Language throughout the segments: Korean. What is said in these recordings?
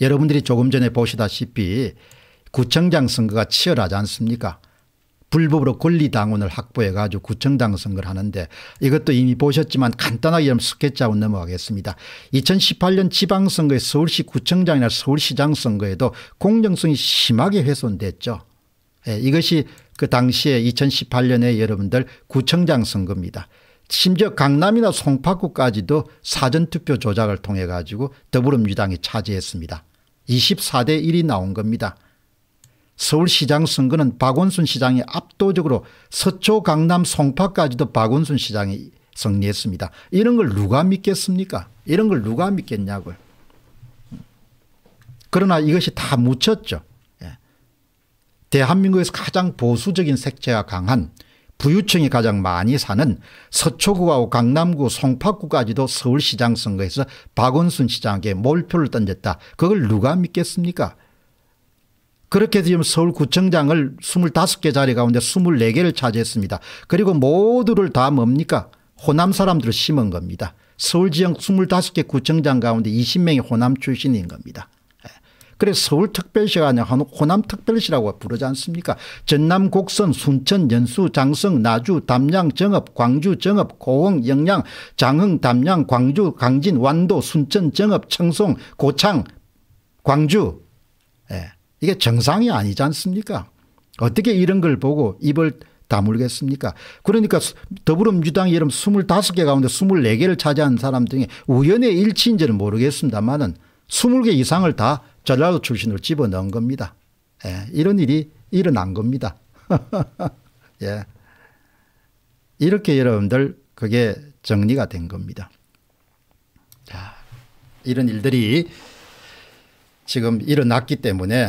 여러분들이 조금 전에 보시다시피 구청장 선거가 치열하지 않습니까 불법으로 권리당원을 확보해 가지고 구청장 선거를 하는데 이것도 이미 보셨지만 간단하게 좀 스케치하고 넘어가겠습니다. 2018년 지방선거에 서울시 구청장이나 서울시장 선거에도 공정성이 심하게 훼손됐죠. 예, 이것이 그 당시에 2018년에 여러분들 구청장 선거입니다. 심지어 강남이나 송파구까지도 사전투표 조작을 통해 가지고 더불어민주당이 차지했습니다. 24대 1이 나온 겁니다. 서울시장 선거는 박원순 시장이 압도적으로 서초 강남 송파까지도 박원순 시장이 승리했습니다. 이런 걸 누가 믿겠습니까? 이런 걸 누가 믿겠냐고요. 그러나 이것이 다 묻혔죠. 예. 대한민국에서 가장 보수적인 색채가 강한 부유층이 가장 많이 사는 서초구하고 강남구 송파구까지도 서울시장 선거에서 박원순 시장에게 몰표를 던졌다. 그걸 누가 믿겠습니까 그렇게 지금 서울구청장을 25개 자리 가운데 24개를 차지했습니다. 그리고 모두를 다 뭡니까 호남 사람들을 심은 겁니다. 서울지역 25개 구청장 가운데 20명이 호남 출신인 겁니다. 그래서 서울특별시가 아니라 호남특별시라고 부르지 않습니까 전남 곡선 순천 연수 장성 나주 담양 정읍 광주 정읍 고흥 영양 장흥 담양 광주 강진 완도 순천 정읍 청송 고창 광주 예. 이게 정상이 아니지 않습니까 어떻게 이런 걸 보고 입을 다물겠습니까? 그러니까 더불어민주당 여름 25개 가운데 24개를 차지한 사람 중에 우연의 일치인지는 모르겠습니다만은 20개 이상을 다 전라도 출신으로 집어넣은 겁니다. 예, 이런 일이 일어난 겁니다. 예. 이렇게 여러분들 그게 정리가 된 겁니다. 자, 이런 일들이 지금 일어났기 때문에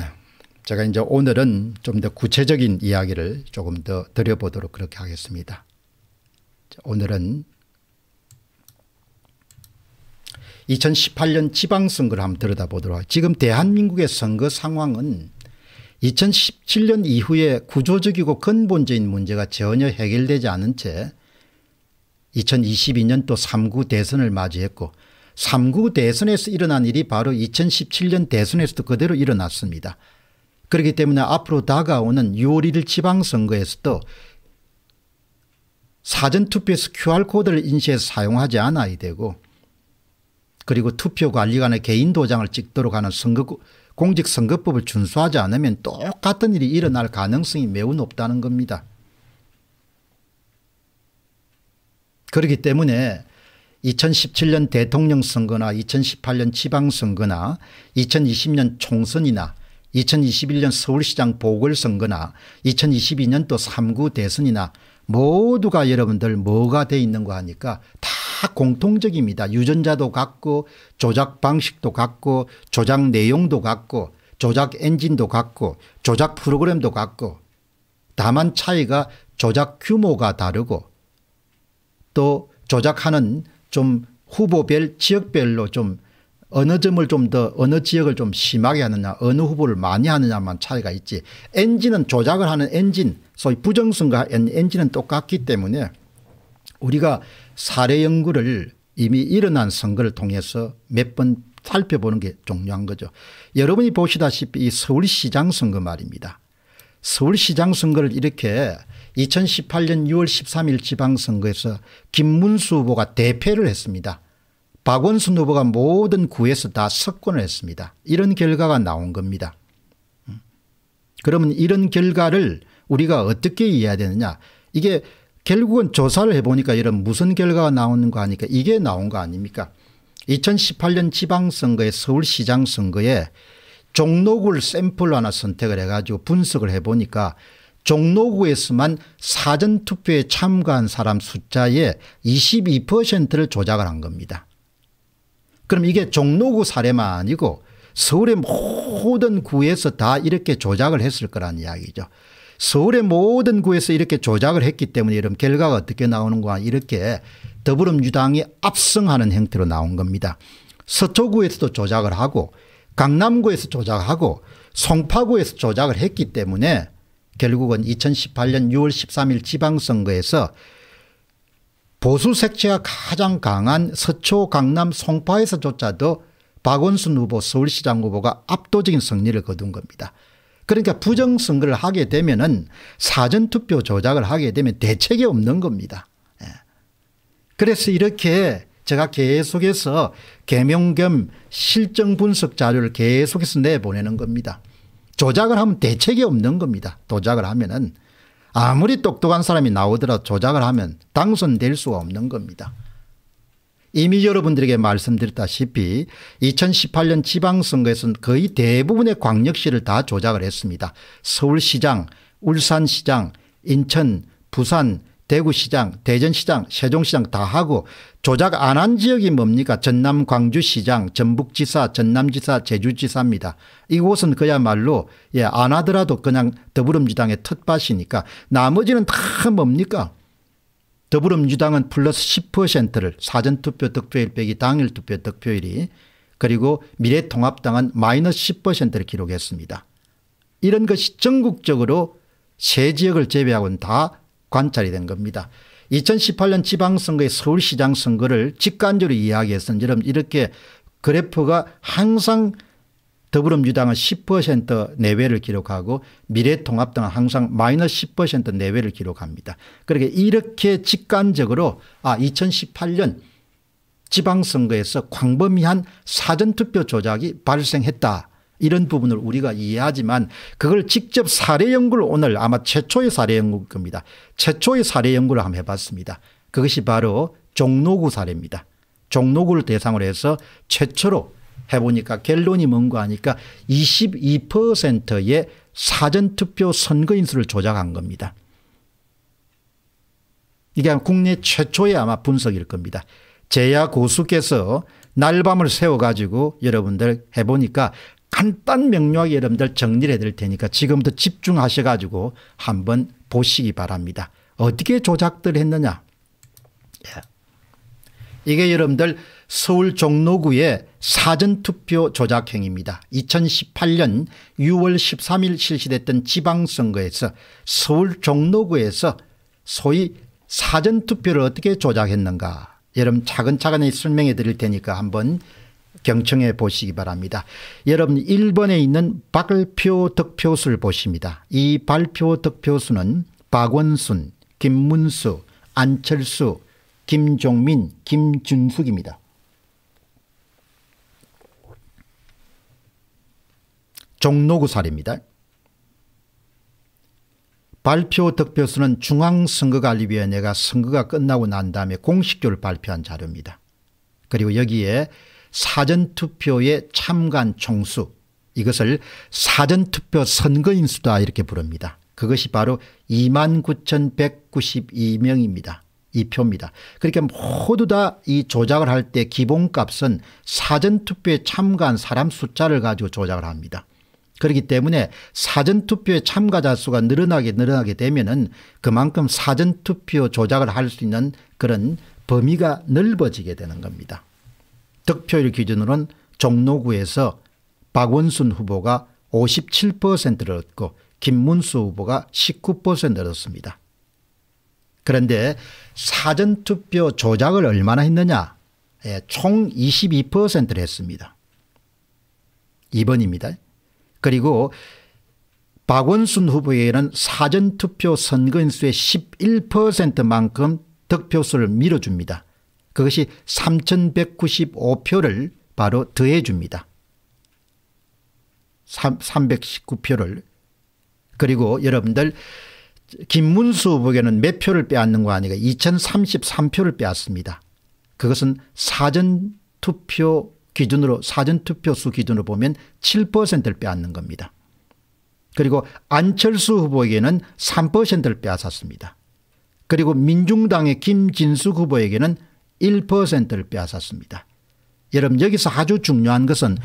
제가 이제 오늘은 좀 더 구체적인 이야기를 조금 더 드려보도록 그렇게 하겠습니다. 오늘은 2018년 지방선거를 한번 들여다보도록 하겠 지금 대한민국의 선거 상황은 2017년 이후에 구조적이고 근본적인 문제가 전혀 해결되지 않은 채 2022년 또 3구 대선을 맞이했고 3구 대선에서 일어난 일이 바로 2017년 대선에서도 그대로 일어났습니다. 그렇기 때문에 앞으로 다가오는 6월 1일 지방선거에서도 사전투표에서 QR코드를 인쇄해서 사용하지 않아야 되고 그리고 투표관리관의 개인 도장을 찍도록 하는 선거 공직선거법을 준수하지 않으면 똑같은 일이 일어날 가능성이 매우 높다는 겁니다. 그렇기 때문에 2017년 대통령 선거나 2018년 지방선거나 2020년 총선이나 2021년 서울시장 보궐선거나 2022년 또 3구 대선이나 모두가 여러분들 뭐가 돼 있는가 하니까 다다 공통적입니다. 유전자도 같고 조작 방식도 같고 조작 내용도 같고 조작 엔진도 같고 조작 프로그램도 같고 다만 차이가 조작 규모가 다르고 또 조작하는 좀 후보별 지역별로 좀 어느 점을 좀 더 어느 지역을 좀 심하게 하느냐 어느 후보를 많이 하느냐만 차이가 있지 엔진은 조작을 하는 엔진 소위 부정선거 엔진은 똑같기 때문에 우리가 사례 연구를 이미 일어난 선거를 통해서 몇 번 살펴보는 게 중요한 거죠. 여러분이 보시다시피 이 서울시장 선거 말입니다. 서울시장 선거를 이렇게 2018년 6월 13일 지방선거에서 김문수 후보가 대패를 했습니다. 박원순 후보가 모든 구에서 다 석권을 했습니다. 이런 결과가 나온 겁니다. 음. 그러면 이런 결과를 우리가 어떻게 이해해야 되느냐 이게 결국은 조사를 해보니까 이런 무슨 결과가 나오는 거 아니까 이게 나온 거 아닙니까 2018년 지방선거에 서울시장 선거에 종로구를 샘플로 하나 선택을 해가지고 분석을 해보니까 종로구에서만 사전투표에 참가한 사람 숫자의 22%를 조작을 한 겁니다. 그럼 이게 종로구 사례만 아니고 서울의 모든 구에서 다 이렇게 조작을 했을 거란 이야기죠. 서울의 모든 구에서 이렇게 조작을 했기 때문에 이런 결과가 어떻게 나오는가 이렇게 더불어민주당이 압승하는 형태로 나온 겁니다. 서초구에서도 조작을 하고 강남구에서 조작하고 송파구에서 조작을 했기 때문에 결국은 2018년 6월 13일 지방선거에서 보수 색채가 가장 강한 서초 강남 송파에서조차도 박원순 후보 서울시장 후보가 압도적인 승리를 거둔 겁니다. 그러니까 부정선거를 하게 되면은 사전투표 조작을 하게 되면 대책이 없는 겁니다. 예. 그래서 이렇게 제가 계속해서 개명 겸 실정 분석 자료를 계속해서 내보내는 겁니다. 조작을 하면 대책이 없는 겁니다. 도작을 하면은 아무리 똑똑한 사람이 나오더라도 조작을 하면 당선될 수가 없는 겁니다. 이미 여러분들에게 말씀드렸다시피 2018년 지방선거에서는 거의 대부분의 광역시를 다 조작을 했습니다. 서울시장, 울산시장, 인천, 부산, 대구시장, 대전시장, 세종시장 다 하고 조작 안 한 지역이 뭡니까 전남 광주시장, 전북지사, 전남지사, 제주지사입니다. 이곳은 그야말로 예, 안 하더라도 그냥 더불어민주당의 텃밭이니까 나머지는 다 뭡니까 더불어민주당은 플러스 10%를 사전투표 득표일 빼기 당일 투표 득표일이 그리고 미래통합당은 마이너스 10%를 기록했습니다. 이런 것이 전국적으로 세 지역을 제외하고는 다 관찰이 된 겁니다. 2018년 지방선거의 서울시장 선거를 직관적으로 이야기했었는지 이렇게 그래프가 항상 더불어민주당은 10% 내외를 기록하고 미래통합당은 항상 마이너스 10% 내외를 기록합니다. 그러니 이렇게 직관적으로 아 2018년 지방선거에서 광범위한 사전투표 조작이 발생했다. 이런 부분을 우리가 이해하지만 그걸 직접 사례 연구를 오늘 아마 최초의 사례 연구 겁니다. 최초의 사례 연구를 한번 해봤습니다. 그것이 바로 종로구 사례입니다. 종로구를 대상으로 해서 최초로 해보니까 결론이 뭔가 하니까 22%의 사전투표 선거인수를 조작한 겁니다. 이게 국내 최초의 아마 분석일 겁니다. 제야 고수께서 날밤을 세워가지고 여러분들 해보니까 간단 명료하게 여러분들 정리를 해드릴 테니까 지금부터 집중하셔가지고 한번 보시기 바랍니다. 어떻게 조작들 했느냐. 예. 이게 여러분들 서울 종로구의 사전투표 조작 행위입니다. 2018년 6월 13일 실시됐던 지방선거에서 서울 종로구에서 소위 사전투표를 어떻게 조작했는가 여러분 차근차근히 설명해 드릴 테니까 한번 경청해 보시기 바랍니다. 여러분 1번에 있는 발표 득표수를 보십니다. 이 발표 득표수는 박원순, 김문수, 안철수, 김종민, 김준숙입니다. 종로구 살입니다 발표 득표수는 중앙선거관리위원회가 선거가 끝나고 난 다음에 공식적으로 발표한 자료입니다. 그리고 여기에 사전투표에 참관 총수 이것을 사전투표 선거인수다 이렇게 부릅니다. 그것이 바로 29,192명입니다. 이 표입니다. 그러니 모두 다 이 조작을 할 때 기본값은 사전투표에 참가한 사람 숫자를 가지고 조작을 합니다. 그렇기 때문에 사전투표에 참가자 수가 늘어나게 늘어나게 되면 은 그만큼 사전투표 조작을 할 수 있는 그런 범위가 넓어지게 되는 겁니다. 득표율 기준으로는 종로구에서 박원순 후보가 57%를 얻고 김문수 후보가 19%를 얻습니다. 그런데 사전투표 조작을 얼마나 했느냐 예, 총 22%를 했습니다. 2번입니다. 그리고 박원순 후보에는 사전투표 선거인수의 11%만큼 득표수를 밀어줍니다. 그것이 3195표를 바로 더해줍니다. 3, 1 9표를 그리고 여러분들 김문수 후보에는 몇 표를 빼앗는 거 아니가 2033표를 빼앗습니다. 그것은 사전투표 기준으로 사전투표수 기준으로 보면 7%를 빼앗는 겁니다. 그리고 안철수 후보에게는 3%를 빼앗았습니다. 그리고 민중당의 김진수 후보에게는 1%를 빼앗았습니다. 여러분 여기서 아주 중요한 것은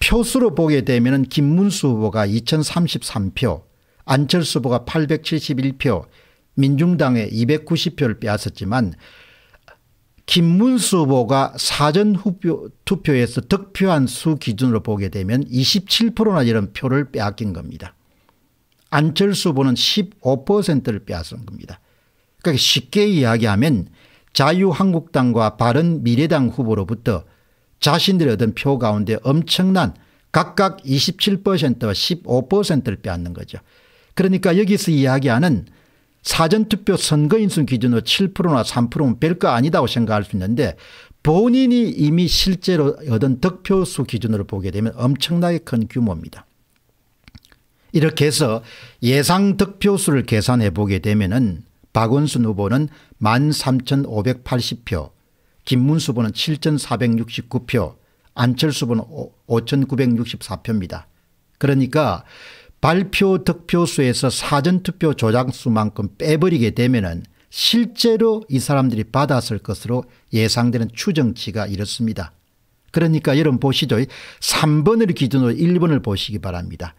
표수로 보게 되면 김문수 후보가 2033표 안철수 후보가 871표 민중당의 290표를 빼앗았지만 김문수 후보가 사전 후표, 투표에서 득표한 수 기준으로 보게 되면 27%나 이런 표를 빼앗긴 겁니다. 안철수 후보는 15%를 빼앗은 겁니다. 그러니까 쉽게 이야기하면 자유한국당과 바른미래당 후보로부터 자신들이 얻은 표 가운데 엄청난 각각 27%와 15%를 빼앗는 거죠. 그러니까 여기서 이야기하는 사전투표 선거인수 기준으로 7%나 3%면 별거 아니다고 생각할 수 있는데 본인이 이미 실제로 얻은 득표수 기준으로 보게 되면 엄청나게 큰 규모입니다. 이렇게 해서 예상 득표수를 계산해 보게 되면 박원순 후보는 13,580표, 김문수 후보는 7,469표, 안철수 후보는 5,964표입니다. 그러니까 발표 득표수에서 사전투표 조작수만큼 빼버리게 되면 실제로 이 사람들이 받았을 것으로 예상되는 추정치가 이렇습니다. 그러니까 여러분 보시죠. 3번을 기준으로 1번을 보시기 바랍니다.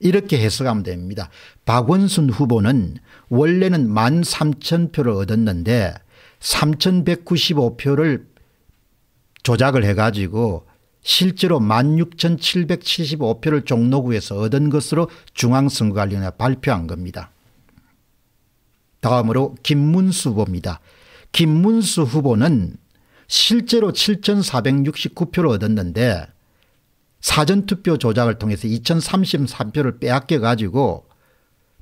이렇게 해석하면 됩니다. 박원순 후보는 원래는 13,000표를 얻었는데 3,195표를 조작을 해가지고 실제로 16,775표를 종로구에서 얻은 것으로 중앙선거관리위원회 발표한 겁니다. 다음으로 김문수 후보입니다. 김문수 후보는 실제로 7,469표를 얻었는데 사전투표 조작을 통해서 2,033표를 빼앗겨 가지고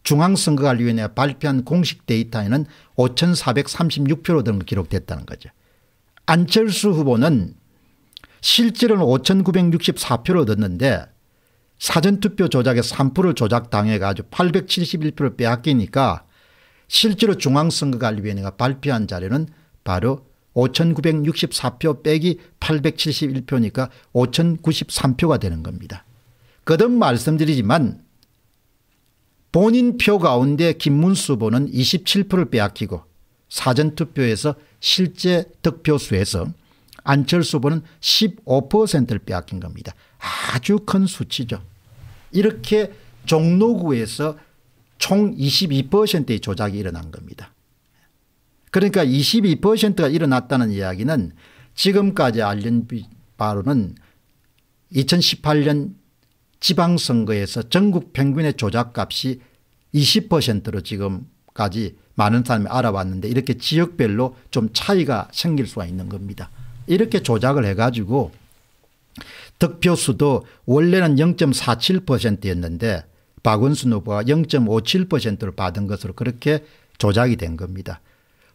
중앙선거관리위원회가 발표한 공식 데이터에는 5,436표로 기록됐다는 거죠. 안철수 후보는 실제로는 5,964표를 얻었는데 사전투표 조작에 3%를 조작당해 가지고 871표를 빼앗기니까 실제로 중앙선거관리위원회가 발표한 자료는 바로 5,964표 빼기 871표니까 5,093표가 되는 겁니다. 거듭 말씀드리지만 본인 표 가운데 김문수 후보는 27%를 빼앗기고 사전투표에서 실제 득표수에서 안철수 후보는 15%를 빼앗긴 겁니다. 아주 큰 수치죠. 이렇게 종로구에서 총 22%의 조작이 일어난 겁니다. 그러니까 22%가 일어났다는 이야기는 지금까지 알린 바로는 2018년 지방선거에서 전국 평균의 조작값이 20%로 지금까지 많은 사람이 알아봤는데 이렇게 지역별로 좀 차이가 생길 수가 있는 겁니다. 이렇게 조작을 해가지고 득표수도 원래는 0.47%였는데 박원순 후보가 0.57%를 받은 것으로 그렇게 조작이 된 겁니다.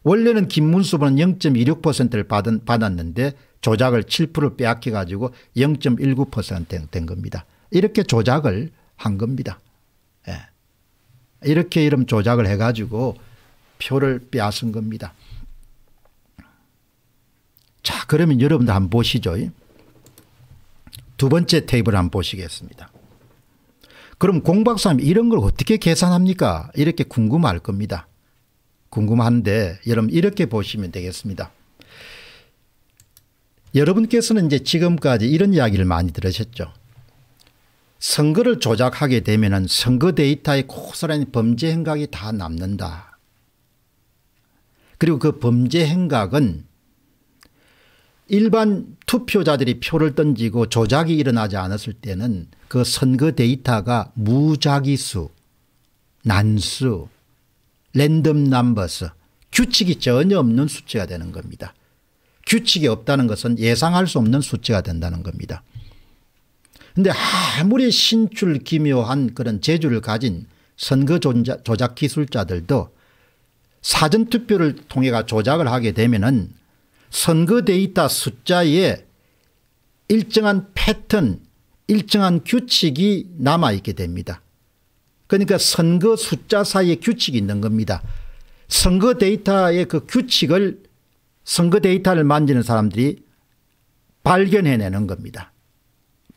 원래는 김문수 후보는 0.26%를 받은, 받았는데 조작을 7%를 빼앗겨 가지고 0.19%된 겁니다. 이렇게 조작을 한 겁니다. 예. 이렇게 이름 조작을 해 가지고 표를 빼앗은 겁니다. 자 그러면 여러분도 한번 보시죠. 두 번째 테이블 한번 보시겠습니다. 그럼 공박사님 이런 걸 어떻게 계산합니까? 이렇게 궁금할 겁니다. 궁금한데 여러분 이렇게 보시면 되겠습니다. 여러분께서는 이제 지금까지 이런 이야기를 많이 들으셨죠. 선거를 조작하게 되면 선거 데이터에 고스란히 범죄 행각이 다 남는다. 그리고 그 범죄 행각은 일반 투표자들이 표를 던지고 조작이 일어나지 않았을 때는 그 선거 데이터가 무작위수, 난수, 랜덤 넘버스 규칙이 전혀 없는 수치가 되는 겁니다. 규칙이 없다는 것은 예상할 수 없는 수치가 된다는 겁니다. 그런데 아무리 신출 기묘한 그런 재주를 가진 선거 조작 기술자들도 사전투표를 통해가 조작을 하게 되면은 선거데이터 숫자에 일정한 패턴 일정한 규칙이 남아있게 됩니다. 그러니까 선거 숫자 사이에 규칙이 있는 겁니다. 선거 데이터의 그 규칙을 선거 데이터를 만지는 사람들이 발견해내는 겁니다.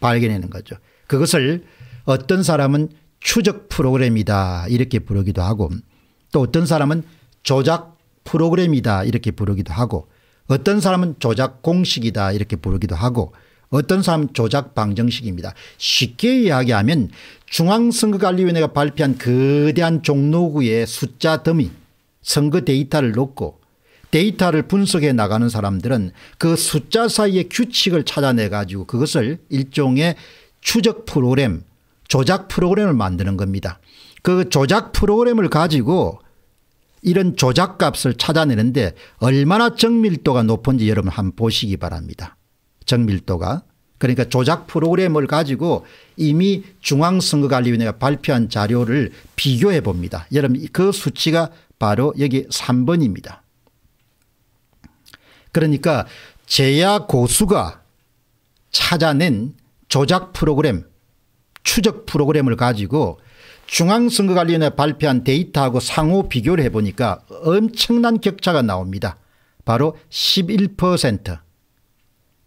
발견해내는 거죠. 그것을 어떤 사람은 추적 프로그램이다 이렇게 부르기도 하고 또 어떤 사람은 조작 프로그램이다 이렇게 부르기도 하고 어떤 사람은 조작 공식이다 이렇게 부르기도 하고 어떤 사람 조작 방정식입니다. 쉽게 이야기하면 중앙선거관리위원회가 발표한 거대한 종로구의 숫자 더미 선거 데이터를 놓고 데이터를 분석해 나가는 사람들은 그 숫자 사이의 규칙을 찾아내 가지고 그것을 일종의 추적 프로그램 조작 프로그램을 만드는 겁니다. 그 조작 프로그램을 가지고 이런 조작값을 찾아내는데 얼마나 정밀도가 높은지 여러분 한번 보시기 바랍니다. 정밀도가. 그러니까 조작 프로그램을 가지고 이미 중앙선거관리위원회가 발표한 자료를 비교해 봅니다. 여러분 그 수치가 바로 여기 3번입니다. 그러니까 제야 고수가 찾아낸 조작 프로그램 추적 프로그램을 가지고 중앙선거관리위원회 발표한 데이터하고 상호 비교를 해보니까 엄청난 격차가 나옵니다. 바로 11%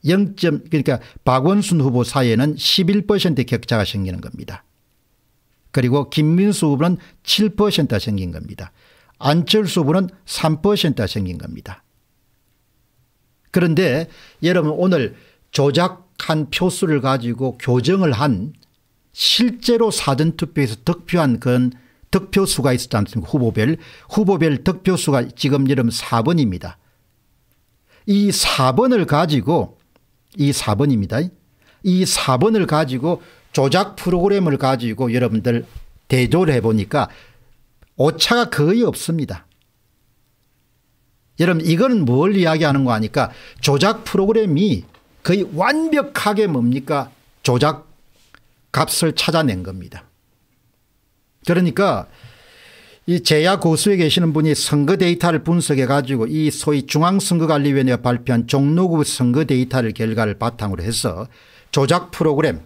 0. 그러니까 박원순 후보 사이에는 11% 격차가 생기는 겁니다. 그리고 김민수 후보는 7%가 생긴 겁니다. 안철수 후보는 3%가 생긴 겁니다. 그런데 여러분 오늘 조작한 표수를 가지고 교정을 한 실제로 사전투표에서 득표한 건 득표수가 있었지 않습니까 그러니까 후보별 후보별 득표수가 지금 여름 4번입니다. 이 4번을 가지고 이 4번입니다. 이 4번을 가지고 조작 프로그램을 가지고 여러분들 대조를 해보니까 오차가 거의 없습니다. 여러분 이건 뭘 이야기하는 거 아니까 조작 프로그램이 거의 완벽하게 뭡니까 조작 값을 찾아낸 겁니다. 그러니까 이 제야 고수에 계시는 분이 선거 데이터를 분석해 가지고 이 소위 중앙선거관리위원회가 발표한 종로구 선거 데이터를 결과를 바탕으로 해서 조작 프로그램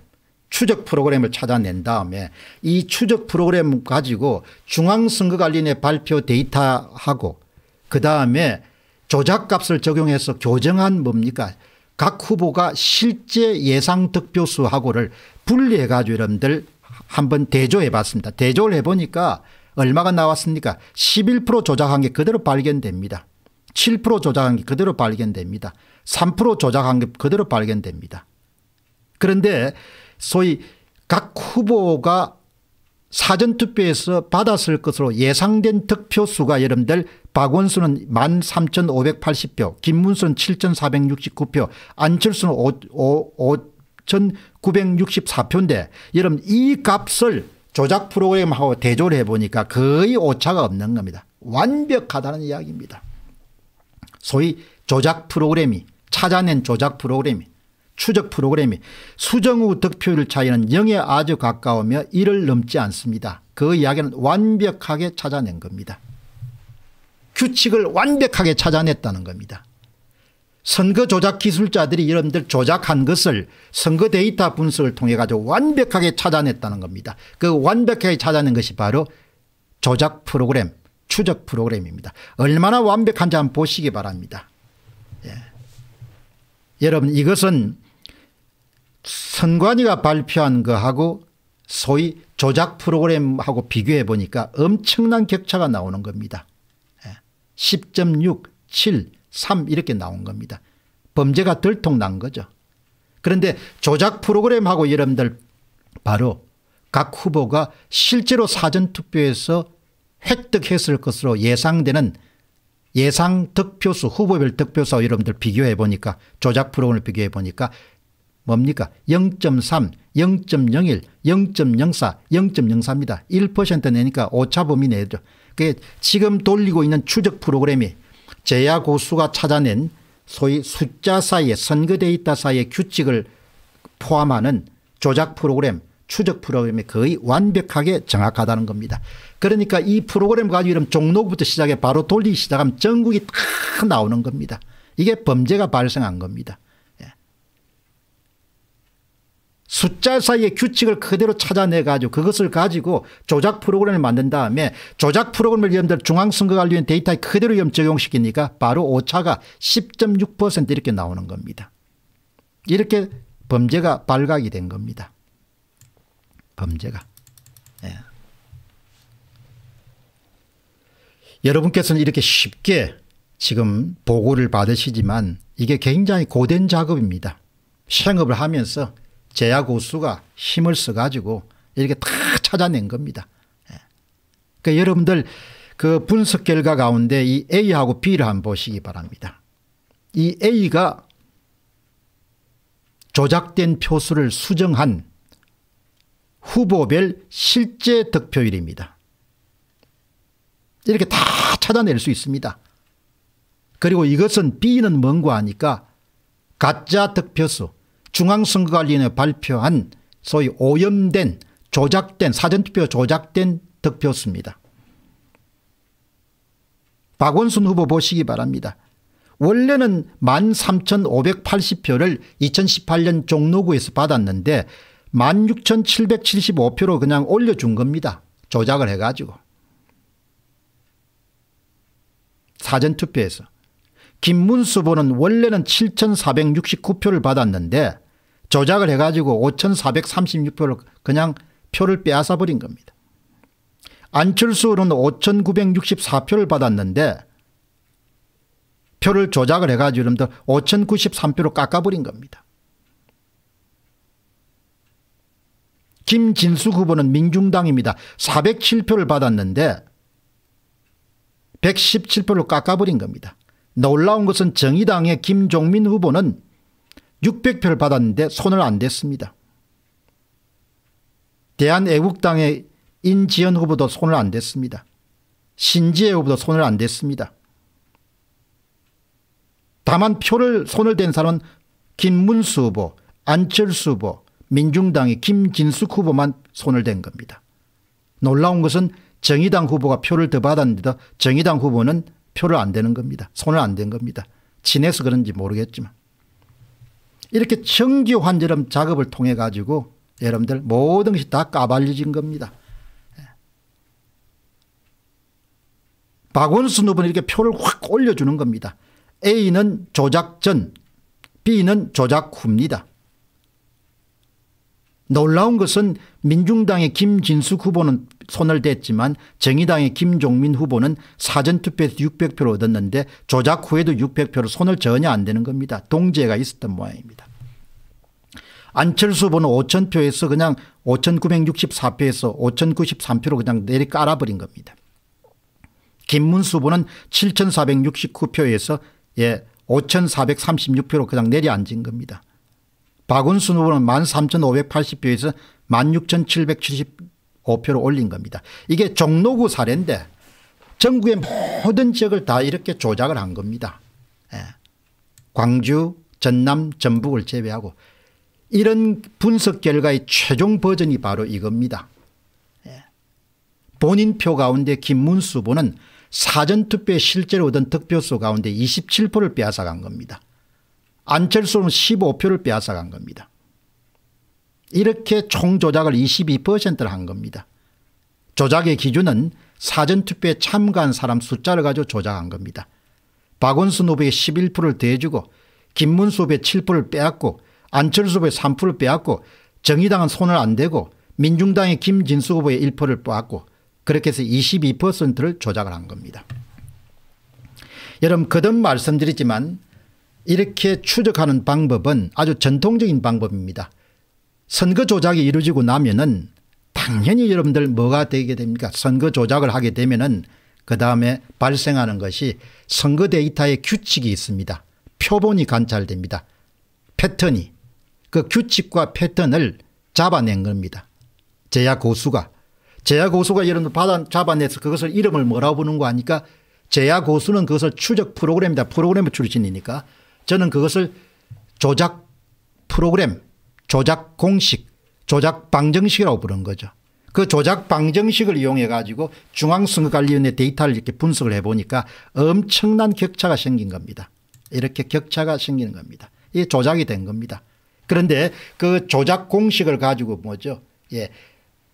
추적 프로그램을 찾아낸 다음에 이 추적 프로그램 가지고 중앙선거관리위원회 발표 데이터하고 그다음에 조작값을 적용해서 교정한 뭡니까 각 후보가 실제 예상 득표수하고를 분리해 가지고 여러분들 한번 대조해 봤습니다. 대조를 해보니까 얼마가 나왔습니까? 11% 조작한 게 그대로 발견됩니다. 7% 조작한 게 그대로 발견됩니다. 3% 조작한 게 그대로 발견됩니다. 그런데 소위 각 후보가 사전투표에서 받았을 것으로 예상된 득표수가 여러분들 박원순은 13,580표, 김문수는 7,469표, 안철수는 5, 5, 5 6,964표인데 여러분 이 값을 조작 프로그램하고 대조를 해보니까 거의 오차가 없는 겁니다. 완벽하다는 이야기입니다. 소위 조작 프로그램이 찾아낸 조작 프로그램이 추적 프로그램이 수정 후 득표율 차이는 0에 아주 가까우며 1을 넘지 않습니다. 그 이야기는 완벽하게 찾아낸 겁니다. 규칙을 완벽하게 찾아냈다는 겁니다. 선거 조작 기술자들이 여러분들 조작한 것을 선거 데이터 분석을 통해 가지고 완벽하게 찾아냈다는 겁니다. 그 완벽하게 찾아낸 것이 바로 조작 프로그램 추적 프로그램입니다. 얼마나 완벽한지 한번 보시기 바랍니다. 예. 여러분 이것은 선관위가 발표한 거하고 소위 조작 프로그램하고 비교해 보니까 엄청난 격차가 나오는 겁니다. 예. 10.6, 7, 3 이렇게 나온 겁니다. 범죄가 들통난 거죠. 그런데 조작 프로그램하고 여러분들 바로 각 후보가 실제로 사전투표에서 획득했을 것으로 예상되는 예상 득표수 후보별 득표수와 여러분들 비교해 보니까 조작 프로그램을 비교해 보니까 뭡니까 0.3 0.01 0.04 0.04입니다. 1% 내니까 오차범위 내죠. 그게 지금 돌리고 있는 추적 프로그램이 제야 고수가 찾아낸 소위 숫자 사이에 선거데이터 사이의 규칙을 포함하는 조작 프로그램 추적 프로그램이 거의 완벽하게 정확하다는 겁니다. 그러니까 이 프로그램 가지고 이런 종로부터 시작해 바로 돌리기 시작하면 전국이 다 나오는 겁니다. 이게 범죄가 발생한 겁니다. 숫자 사이의 규칙을 그대로 찾아내가지고 그것을 가지고 조작 프로그램을 만든 다음에 조작 프로그램을 염들 중앙선거관리위원 데이터에 그대로 염 적용시키니까 바로 오차가 10.6% 이렇게 나오는 겁니다. 이렇게 범죄가 발각이 된 겁니다. 범죄가. 예. 여러분께서는 이렇게 쉽게 지금 보고를 받으시지만 이게 굉장히 고된 작업입니다. 생업을 하면서 제야고수가 힘을 써가지고 이렇게 다 찾아낸 겁니다. 그러니까 여러분들 그 분석 결과 가운데 이 A하고 B를 한번 보시기 바랍니다. 이 A가 조작된 표수를 수정한 후보별 실제 득표율입니다. 이렇게 다 찾아낼 수 있습니다. 그리고 이것은 B는 뭔고 하니까 가짜 득표수 중앙선거관리위원회 발표한 소위 오염된 조작된 사전투표 조작된 득표수입니다. 박원순 후보 보시기 바랍니다. 원래는 13,580표를 2018년 종로구에서 받았는데 16,775표로 그냥 올려준 겁니다. 조작을 해가지고. 사전투표에서. 김문수 후보는 원래는 7,469표를 받았는데 조작을 해가지고 5,436표를 그냥 표를 빼앗아 버린 겁니다. 안철수는 5,964표를 받았는데 표를 조작을 해가지고 여러분들 5,093표로 깎아버린 겁니다. 김진수 후보는 민중당입니다. 407표를 받았는데 117표로 깎아버린 겁니다. 놀라운 것은 정의당의 김종민 후보는 600표를 받았는데 손을 안 댔습니다. 대한애국당의 인지현 후보도 손을 안 댔습니다. 신지혜 후보도 손을 안 댔습니다. 다만 표를 손을 댄 사람은 김문수 후보, 안철수 후보, 민중당의 김진숙 후보만 손을 댄 겁니다. 놀라운 것은 정의당 후보가 표를 더 받았는데도 정의당 후보는 표를 안되는 겁니다. 손을 안댄 겁니다. 친해서 그런지 모르겠지만. 이렇게 청기 환절음 작업을 통해 가지고 여러분들 모든 것이 다 까발려진 겁니다. 예. 박원순 후보는 이렇게 표를 확 올려주는 겁니다. A는 조작 전, B는 조작 후입니다. 놀라운 것은 민중당의 김진숙 후보는 손을 댔지만 정의당의 김종민 후보는 사전투표에서 600표를 얻었는데 조작 후에도 600표를 손을 전혀 안 대는 겁니다. 동제가 있었던 모양입니다. 안철수 후보는 5,000표에서 그냥 5,964표에서 5,093표로 그냥 내리 깔아버린 겁니다. 김문수 후보는 7,469표에서 예, 5,436표로 그냥 내려앉은 겁니다. 박원순 후보는 13,580표에서 5표를 올린 겁니다. 이게 종로구 사례인데 전국의 모든 지역을 다 이렇게 조작을 한 겁니다. 예. 광주, 전남, 전북을 제외하고 이런 분석 결과의 최종 버전이 바로 이겁니다. 예. 본인 표 가운데 김문수 후보는 사전투표에 실제로 얻은 득표수 가운데 2 7를 빼앗아간 겁니다. 안철수는 15표를 빼앗아간 겁니다. 이렇게 총 조작을 22%를 한 겁니다. 조작의 기준은 사전투표에 참가한 사람 숫자를 가지고 조작한 겁니다. 박원순 후보의 11%를 대주고 김문수 후보의 7%를 빼앗고 안철수 후보의 3%를 빼앗고 정의당은 손을 안 대고 민중당의 김진수 후보의 1%를 빼앗고 그렇게 해서 22%를 조작을 한 겁니다. 여러분 거듭 말씀드리지만 이렇게 추적하는 방법은 아주 전통적인 방법입니다. 선거 조작이 이루어지고 나면은 당연히 여러분들 뭐가 되게 됩니까 선거 조작을 하게 되면은 그 다음에 발생하는 것이 선거 데이터의 규칙이 있습니다. 표본이 관찰됩니다. 패턴이 그 규칙과 패턴을 잡아낸 겁니다. 제약 고수가 제약 고수가 여러분들 받아 잡아내서 그것을 이름을 뭐라고 부는 거 아니까 제약 고수는 그것을 추적 프로그램이다. 프로그램 출신이니까 저는 그것을 조작 프로그램 조작 공식 조작 방정식이라고 부른 거죠. 그 조작 방정식을 이용해 가지고 중앙선거관리위원회 데이터를 이렇게 분석을 해보니까 엄청난 격차가 생긴 겁니다. 이렇게 격차가 생기는 겁니다. 이게 조작이 된 겁니다. 그런데 그 조작 공식을 가지고 뭐죠. 예.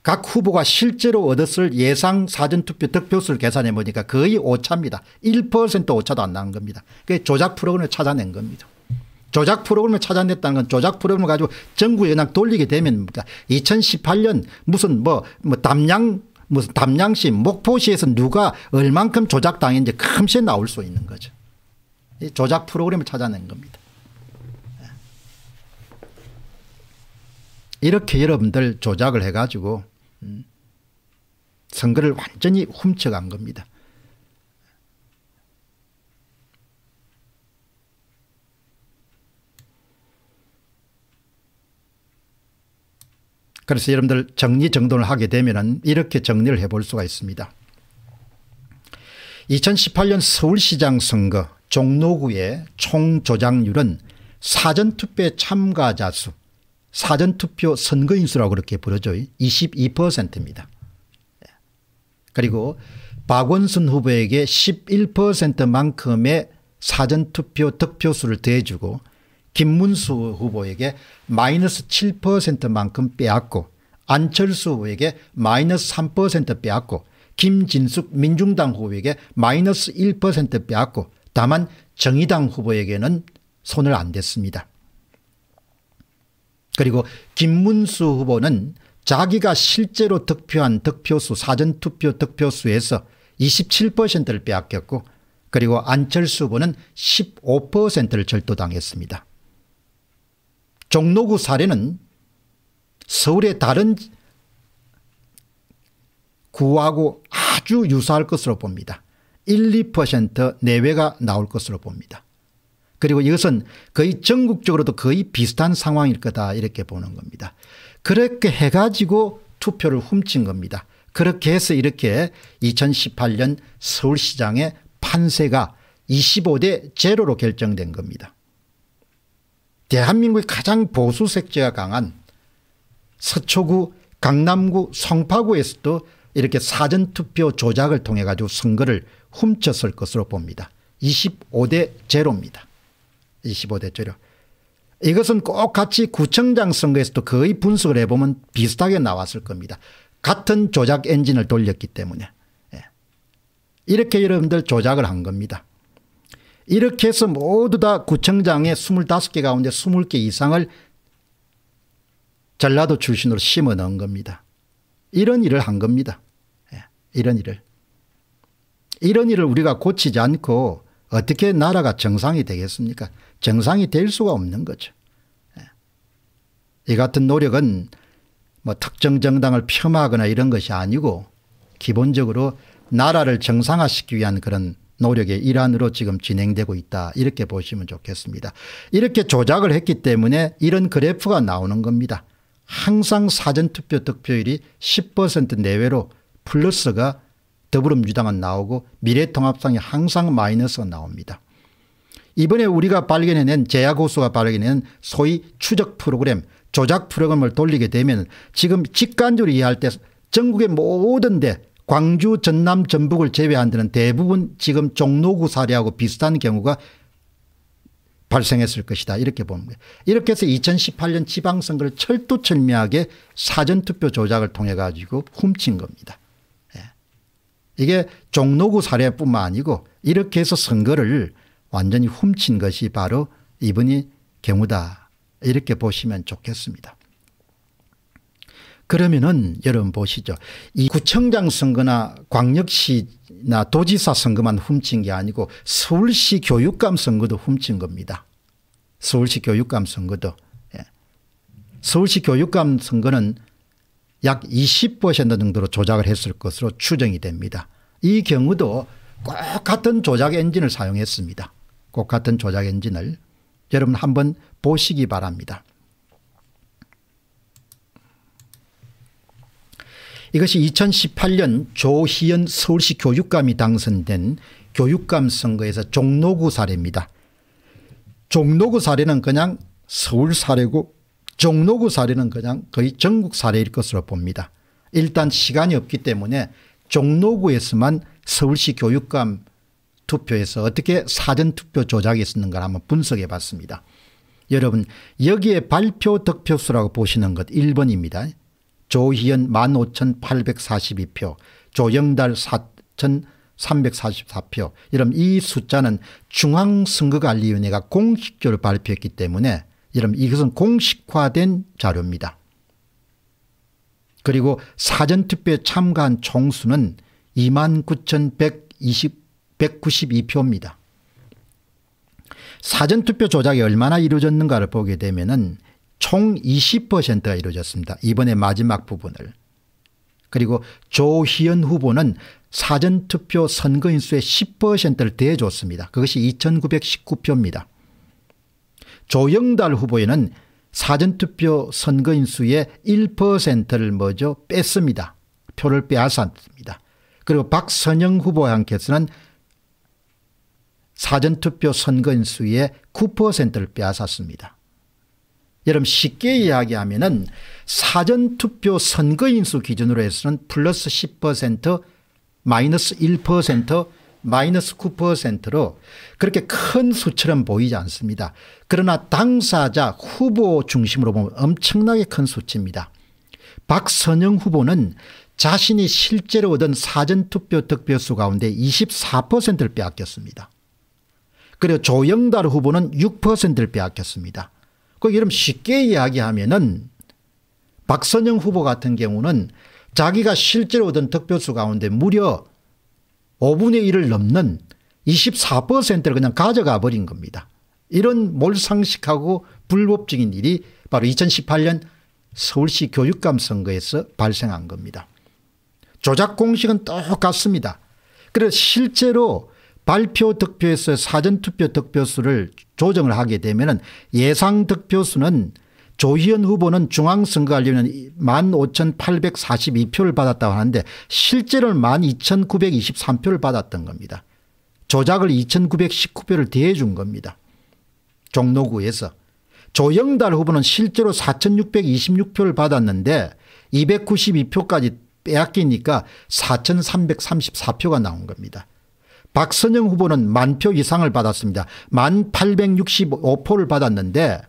각 후보가 실제로 얻었을 예상 사전투표 득표수를 계산해 보니까 거의 오차입니다. 1% 오차도 안난 겁니다. 그 조작 프로그램을 찾아낸 겁니다. 조작 프로그램을 찾아냈다는 건 조작 프로그램을 가지고 정국에 그냥 돌리게 되면 뭡니까? 2018년 무슨 뭐, 뭐 담양 무슨 담양시 목포시에서 누가 얼만큼 조작당했는지 금세 나올 수 있는 거죠. 이 조작 프로그램을 찾아낸 겁니다. 예. 이렇게 여러분들 조작을 해가지고 음, 선거를 완전히 훔쳐간 겁니다. 그래서 여러분들 정리정돈을 하게 되면 이렇게 정리를 해볼 수가 있습니다. 2018년 서울시장 선거 종로구의 총조작률은 사전투표에 참가자 수 사전투표 선거인수라고 그렇게 부르죠. 22%입니다. 그리고 박원순 후보에게 11%만큼의 사전투표 득표수를 더해주고 김문수 후보에게 마이너스 7%만큼 빼앗고 안철수 후보에게 마이너스 3% 빼앗고 김진숙 민중당 후보에게 마이너스 1% 빼앗고 다만 정의당 후보에게는 손을 안 댔습니다. 그리고 김문수 후보는 자기가 실제로 득표한 득표수 사전투표 득표수에서 27%를 빼앗겼고 그리고 안철수 후보는 15%를 절도당했습니다. 종로구 사례는 서울의 다른 구하고 아주 유사할 것으로 봅니다. 1, 2% 내외가 나올 것으로 봅니다. 그리고 이것은 거의 전국적으로도 거의 비슷한 상황일 거다 이렇게 보는 겁니다. 그렇게 해가지고 투표를 훔친 겁니다. 그렇게 해서 이렇게 2018년 서울시장의 판세가 25대 제로로 결정된 겁니다. 대한민국의 가장 보수 색채가 강한 서초구 강남구 성파구에서도 이렇게 사전투표 조작을 통해 가지고 선거를 훔쳤을 것으로 봅니다. 25대 제로입니다. 25대 제로. 이것은 꼭 같이 구청장 선거에서도 거의 분석을 해보면 비슷하게 나왔을 겁니다. 같은 조작 엔진을 돌렸기 때문에. 예. 이렇게 여러분들 조작을 한 겁니다. 이렇게 해서 모두 다 구청장의 25개 가운데 20개 이상을 전라도 출신으로 심어 넣은 겁니다. 이런 일을 한 겁니다. 예, 이런 일을. 이런 일을 우리가 고치지 않고 어떻게 나라가 정상이 되겠습니까? 정상이 될 수가 없는 거죠. 예. 이 같은 노력은 뭐 특정 정당을 폄하하거나 이런 것이 아니고 기본적으로 나라를 정상화시키기 위한 그런 노력의 일환으로 지금 진행되고 있다 이렇게 보시면 좋겠습니다. 이렇게 조작을 했기 때문에 이런 그래프가 나오는 겁니다. 항상 사전투표 득표율이 10% 내외로 플러스가 더불어민주당은 나오고 미래통합당이 항상 마이너스가 나옵니다. 이번에 우리가 발견해낸 제약호수가 발견해낸 소위 추적 프로그램 조작 프로그램을 돌리게 되면 지금 직관적으로 이해할 때 전국의 모든 데 광주 전남 전북을 제외한 데는 대부분 지금 종로구 사례하고 비슷한 경우가 발생했을 것이다 이렇게 보는 거예요. 이렇게 해서 2018년 지방선거를 철두철미하게 사전투표 조작을 통해 가지고 훔친 겁니다. 예. 이게 종로구 사례뿐만 아니고 이렇게 해서 선거를 완전히 훔친 것이 바로 이분이 경우다 이렇게 보시면 좋겠습니다. 그러면은 여러분 보시죠. 이 구청장 선거나 광역시나 도지사 선거만 훔친 게 아니고 서울시 교육감 선거도 훔친 겁니다. 서울시 교육감 선거도. 예. 서울시 교육감 선거는 약 20% 정도로 조작을 했을 것으로 추정이 됩니다. 이 경우도 꼭 같은 조작 엔진을 사용했습니다. 꼭 같은 조작 엔진을 여러분 한번 보시기 바랍니다. 이것이 2018년 조희연 서울시 교육감이 당선된 교육감 선거에서 종로구 사례입니다. 종로구 사례는 그냥 서울 사례고 종로구 사례는 그냥 거의 전국 사례일 것으로 봅니다. 일단 시간이 없기 때문에 종로구에서만 서울시 교육감 투표에서 어떻게 사전투표 조작이 있었는가를 한번 분석해 봤습니다. 여러분 여기에 발표 득표수라고 보시는 것 1번입니다. 조희연 15,842표, 조영달 4,344표. 이런 이 숫자는 중앙선거관리위원회가 공식적으로 발표했기 때문에 이런 이것은 공식화된 자료입니다. 그리고 사전투표에 참가한 총수는 29,192표입니다. 사전투표 조작이 얼마나 이루어졌는가를 보게 되면 총 20%가 이루어졌습니다. 이번에 마지막 부분을. 그리고 조희연 후보는 사전투표 선거인수의 10%를 대줬습니다. 그것이 2919표입니다. 조영달 후보에는 사전투표 선거인수의 1%를 먼저 뺐습니다. 표를 빼앗았습니다. 그리고 박선영 후보와 함께서는 사전투표 선거인수의 9%를 빼앗았습니다. 여러분 쉽게 이야기하면은 사전투표 선거인수 기준으로 해서는 플러스 10% 마이너스 1% 마이너스 9%로 그렇게 큰 수처럼 보이지 않습니다. 그러나 당사자 후보 중심으로 보면 엄청나게 큰 수치입니다. 박선영 후보는 자신이 실제로 얻은 사전투표 득표수 가운데 24%를 빼앗겼습니다. 그리고 조영달 후보는 6%를 빼앗겼습니다. 그 이름 쉽게 이야기하면은 박선영 후보 같은 경우는 자기가 실제로 얻은 득표수 가운데 무려 5분의 1을 넘는 24%를 그냥 가져가 버린 겁니다. 이런 몰상식하고 불법적인 일이 바로 2018년 서울시 교육감 선거에서 발생한 겁니다. 조작 공식은 똑같습니다. 그래서 실제로 발표 득표에서 사전투표 득표수를 조정을 하게 되면 예상 득표수는 조희연 후보는 중앙선거관리위원 15,842표를 받았다고 하는데 실제로는 12,923표를 받았던 겁니다. 조작을 2,919표를 대해준 겁니다. 종로구에서. 조영달 후보는 실제로 4,626표를 받았는데 292표까지 빼앗기니까 4,334표가 나온 겁니다. 박선영 후보는 만표 이상을 받았습니다. 만 865표를 받았는데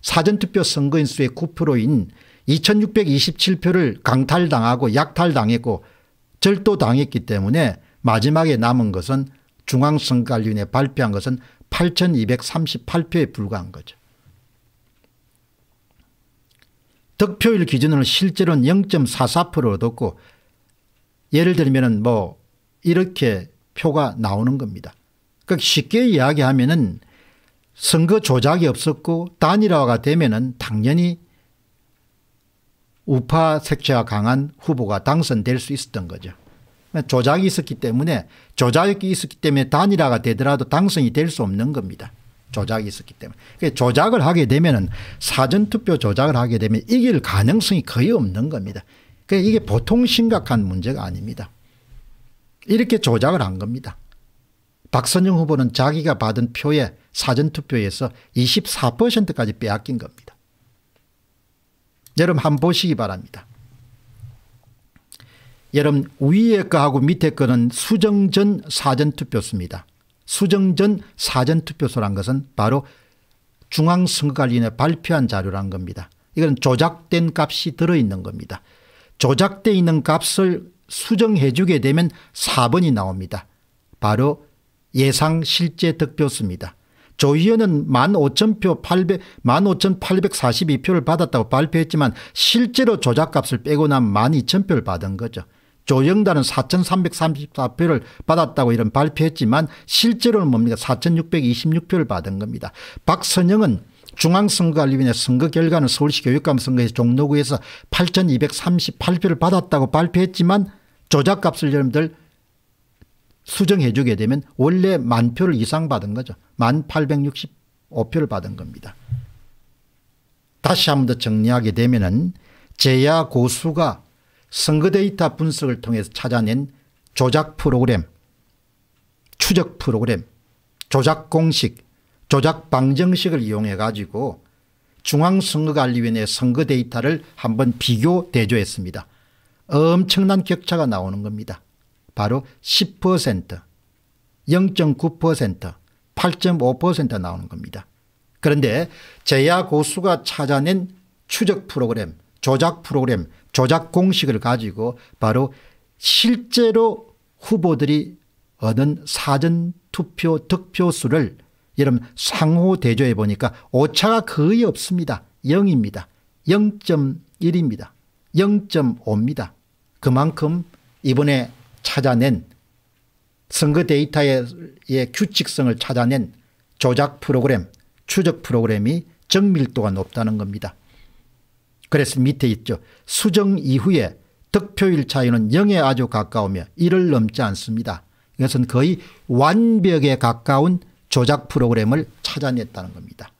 사전투표 선거인 수의 9%인 2627표를 강탈당하고 약탈당했고 절도당했기 때문에 마지막에 남은 것은 중앙선관위원회 발표한 것은 8238표에 불과한 거죠. 득표율 기준으로 실제로는 0.44% 얻었고 예를 들면 뭐 이렇게 표가 나오는 겁니다. 그러니까 쉽게 이야기하면은 선거 조작이 없었고 단일화가 되면은 당연히 우파 색채가 강한 후보가 당선될 수 있었던 거죠. 조작이 있었기 때문에 조작이 있었기 때문에 단일화가 되더라도 당선이 될 수 없는 겁니다. 조작이 있었기 때문에. 그러니까 조작을 하게 되면은 사전투표 조작을 하게 되면 이길 가능성이 거의 없는 겁니다. 그러니까 이게 보통 심각한 문제가 아닙니다. 이렇게 조작을 한 겁니다. 박선영 후보는 자기가 받은 표의 사전투표에서 24%까지 빼앗긴 겁니다. 여러분 한번 보시기 바랍니다. 여러분 위에 거하고 밑에 거는 수정 전 사전투표수입니다. 수정 전 사전투표소란 것은 바로 중앙선거관리위원회 발표한 자료란 겁니다. 이건 조작된 값이 들어있는 겁니다. 조작되어 있는 값을 수정해 주게 되면 4번이 나옵니다. 바로 예상 실제 득표수입니다. 조 의원은 15,000표 800, 15,842표를 받았다고 발표했지만 실제로 조작값을 빼고 난 12,000표를 받은 거죠. 조영단은 4,334표를 받았다고 이런 발표했지만 실제로는 뭡니까 4,626표를 받은 겁니다. 박선영은 중앙선거관리위원회 선거 결과는 서울시 교육감 선거에서 종로구에서 8238표를 받았다고 발표했지만 조작값을 여러분들 수정해 주게 되면 원래 만 표를 이상 받은 거죠. 만 865표를 받은 겁니다. 다시 한번 더 정리하게 되면 은 제야 고수가 선거 데이터 분석을 통해서 찾아낸 조작 프로그램, 추적 프로그램, 조작 공식, 조작 방정식을 이용해 가지고 중앙선거관리위원회 선거 데이터를 한번 비교 대조했습니다. 엄청난 격차가 나오는 겁니다. 바로 10% 0.9% 8.5% 나오는 겁니다. 그런데 제야 고수가 찾아낸 추적 프로그램 조작 프로그램 조작 공식을 가지고 바로 실제로 후보들이 얻은 사전투표 득표수를 여러분 상호 대조해 보니까 오차가 거의 없습니다. 0입니다. 0.1입니다. 0.5입니다. 그만큼 이번에 찾아낸 선거 데이터의 예, 규칙성을 찾아낸 조작 프로그램 추적 프로그램이 정밀도가 높다는 겁니다. 그래서 밑에 있죠. 수정 이후에 득표율 차이는 0에 아주 가까우며 1을 넘지 않습니다. 이것은 거의 완벽에 가까운 조작 프로그램을 찾아냈다는 겁니다.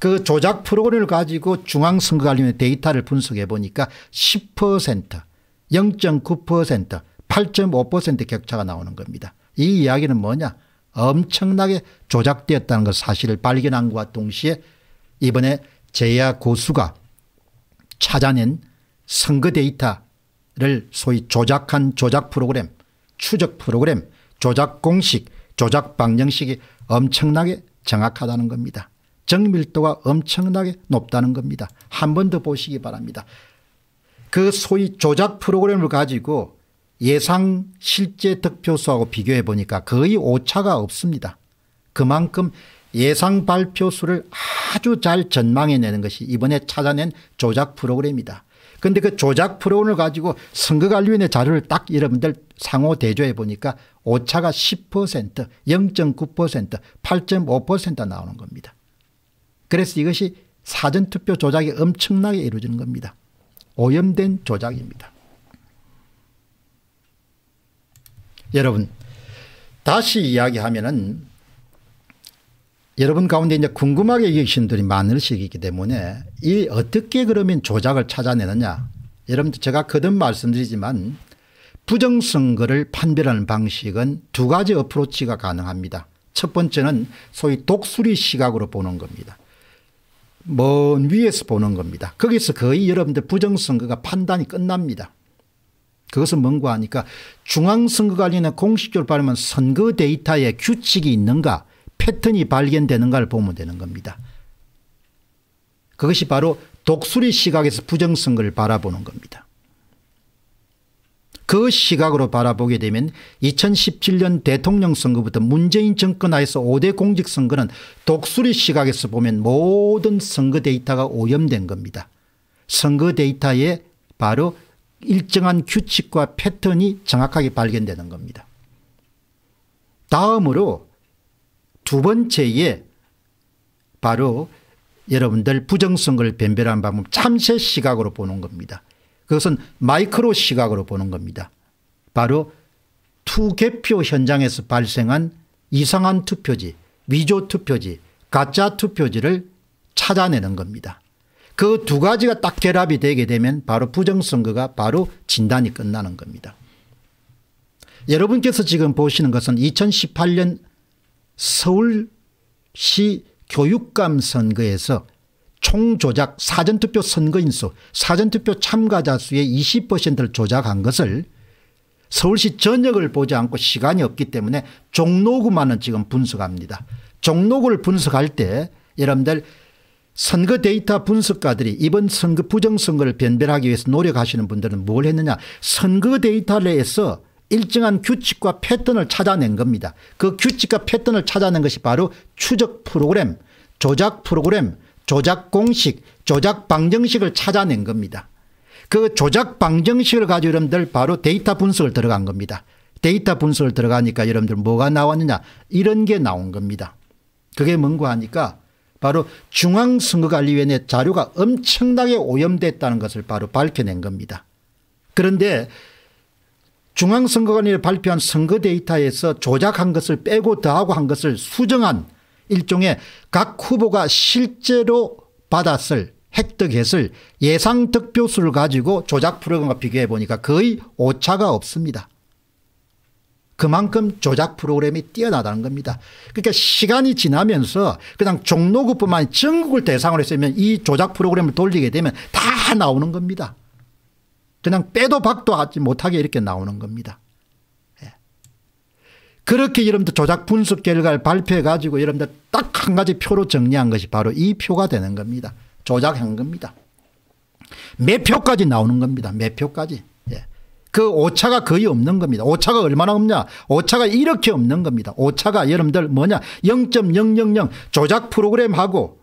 그 조작 프로그램을 가지고 중앙선거관리위원회 데이터를 분석해 보니까 10% 0.9% 8.5% 격차가 나오는 겁니다. 이 이야기는 뭐냐 엄청나게 조작되었다는 것 사실을 발견한 것과 동시에 이번에 제야 고수가 찾아낸 선거 데이터를 소위 조작한 조작 프로그램, 추적 프로그램, 조작 공식, 조작 방정식이 엄청나게 정확하다는 겁니다. 정밀도가 엄청나게 높다는 겁니다. 한 번 더 보시기 바랍니다. 그 소위 조작 프로그램을 가지고 예상 실제 득표수하고 비교해 보니까 거의 오차가 없습니다. 그만큼 예상 발표수를 아주 잘 전망해내는 것이 이번에 찾아낸 조작 프로그램이다. 그런데 그 조작 프로그램을 가지고 선거관리위원회 자료를 딱 여러분들 상호 대조해 보니까 오차가 10% 0.9% 8.5% 나오는 겁니다. 그래서 이것이 사전투표 조작이 엄청나게 이루어지는 겁니다. 오염된 조작입니다. 여러분 다시 이야기하면은 여러분 가운데 이제 궁금하게 계신 분들이 많으시기 때문에 이 어떻게 그러면 조작을 찾아내느냐. 여러분 제가 거듭 말씀드리지만 부정선거를 판별하는 방식은 두 가지 어프로치가 가능합니다. 첫 번째는 소위 독수리 시각으로 보는 겁니다. 먼 위에서 보는 겁니다. 거기서 거의 여러분들 부정선거가 판단이 끝납니다. 그것은 뭔고 하니까 중앙선거관리는 공식적으로 발음한 선거 데이터에 규칙이 있는가 패턴이 발견되는가를 보면 되는 겁니다. 그것이 바로 독수리 시각에서 부정선거를 바라보는 겁니다. 그 시각으로 바라보게 되면 2017년 대통령 선거부터 문재인 정권 하에서 5대 공직선거는 독수리 시각에서 보면 모든 선거 데이터가 오염된 겁니다. 선거 데이터에 바로 일정한 규칙과 패턴이 정확하게 발견되는 겁니다. 다음으로 두 번째에 바로 여러분들 부정성을 변별한 방법 참새 시각으로 보는 겁니다. 그것은 마이크로 시각으로 보는 겁니다. 바로 투개표 현장에서 발생한 이상한 투표지 위조 투표지 가짜 투표지를 찾아내는 겁니다. 그 두 가지가 딱 결합이 되게 되면 바로 부정선거가 바로 진단이 끝나는 겁니다. 여러분께서 지금 보시는 것은 2018년 서울시 교육감 선거에서 총조작 사전투표 선거인수 사전투표 참가자 수의 20%를 조작한 것을 서울시 전역을 보지 않고 시간이 없기 때문에 종로구만은 지금 분석합니다. 종로구를 분석할 때 여러분들 선거 데이터 분석가들이 이번 선거 부정선거를 변별하기 위해서 노력하시는 분들은 뭘 했느냐 선거 데이터 내에서 일정한 규칙과 패턴을 찾아낸 겁니다. 그 규칙과 패턴을 찾아낸 것이 바로 추적 프로그램, 조작 프로그램, 조작 공식, 조작 방정식을 찾아낸 겁니다. 그 조작 방정식을 가지고 여러분들 바로 데이터 분석을 들어간 겁니다. 데이터 분석을 들어가니까 여러분들 뭐가 나왔느냐 이런 게 나온 겁니다. 그게 뭔가 하니까 바로 중앙선거관리위원회 자료가 엄청나게 오염됐다는 것을 바로 밝혀낸 겁니다. 그런데 중앙선거관이 발표한 선거 데이터에서 조작한 것을 빼고 더하고 한 것을 수정한 일종의 각 후보가 실제로 받았을 획득했을 예상 득표수를 가지고 조작 프로그램과 비교해 보니까 거의 오차가 없습니다. 그만큼 조작 프로그램이 뛰어나다는 겁니다. 그러니까 시간이 지나면서 그냥 종로구뿐만 전국을 대상으로 했으면 이 조작 프로그램을 돌리게 되면 다 나오는 겁니다. 그냥 빼도 박도 하지 못하게 이렇게 나오는 겁니다. 예. 그렇게 여러분들 조작 분석 결과를 발표해가지고 여러분들 딱 한 가지 표로 정리한 것이 바로 이 표가 되는 겁니다. 조작한 겁니다. 매표까지 나오는 겁니다. 매표까지. 예. 그 오차가 거의 없는 겁니다. 오차가 얼마나 없냐? 오차가 이렇게 없는 겁니다. 오차가 여러분들 뭐냐? 0.000 조작 프로그램하고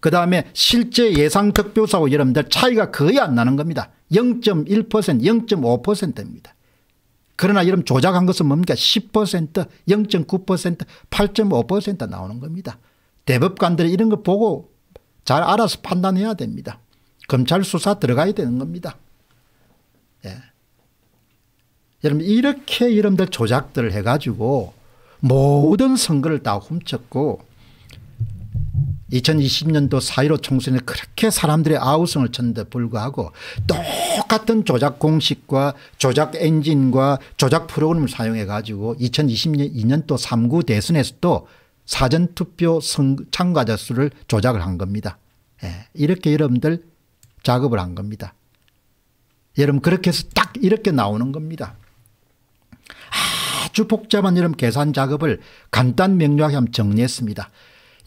그 다음에 실제 예상 득표수하고 여러분들 차이가 거의 안 나는 겁니다. 0.1% 0.5%입니다. 그러나 여러분 조작한 것은 뭡니까 10% 0.9% 8.5% 나오는 겁니다. 대법관들이 이런 거 보고 잘 알아서 판단해야 됩니다. 검찰 수사 들어가야 되는 겁니다. 예. 여러분 이렇게 여러분들 조작들을 해가지고 모든 선거를 다 훔쳤고 2020년도 4.15 총선에 그렇게 사람들의 아우성을 쳤는데 불구하고 똑같은 조작 공식과 조작 엔진과 조작 프로그램을 사용해 가지고 2022년도 3구 대선에서도 사전투표 참가자 수를 조작을 한 겁니다. 예. 이렇게 여러분들 작업을 한 겁니다. 여러분 그렇게 해서 딱 이렇게 나오는 겁니다. 아주 복잡한 여러분 계산 작업을 간단 명료하게 정리했습니다.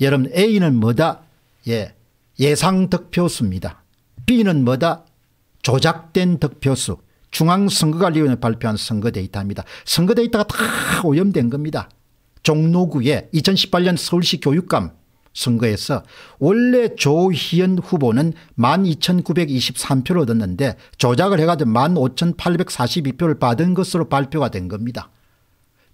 여러분 A는 뭐다? 예, 예상 득표수입니다. B는 뭐다? 조작된 득표수. 중앙선거관리위원회 발표한 선거 데이터입니다. 선거 데이터가 다 오염된 겁니다. 종로구의 2018년 서울시 교육감 선거에서 원래 조희연 후보는 12,923표를 얻었는데 조작을 해가지고 15,842표를 받은 것으로 발표가 된 겁니다.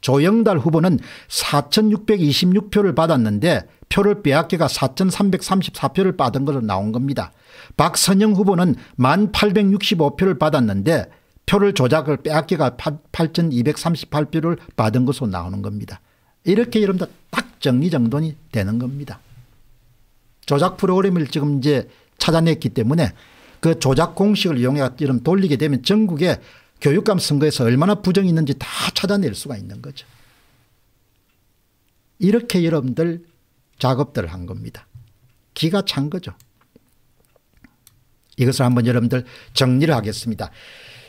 조영달 후보는 4626표를 받았는데 표를 빼앗기가 4334표를 받은 것으로 나온 겁니다. 박선영 후보는 1865표를 받았는데 표를 조작을 빼앗기가 8238표를 받은 것으로 나오는 겁니다. 이렇게 이름 딱 정리정돈이 되는 겁니다. 조작 프로그램을 지금 이제 찾아냈기 때문에 그 조작 공식을 이용해 이름 돌리게 되면 전국에 교육감 선거에서 얼마나 부정이 있는지 다 찾아낼 수가 있는 거죠. 이렇게 여러분들 작업들을 한 겁니다. 기가 찬 거죠. 이것을 한번 여러분들 정리를 하겠습니다.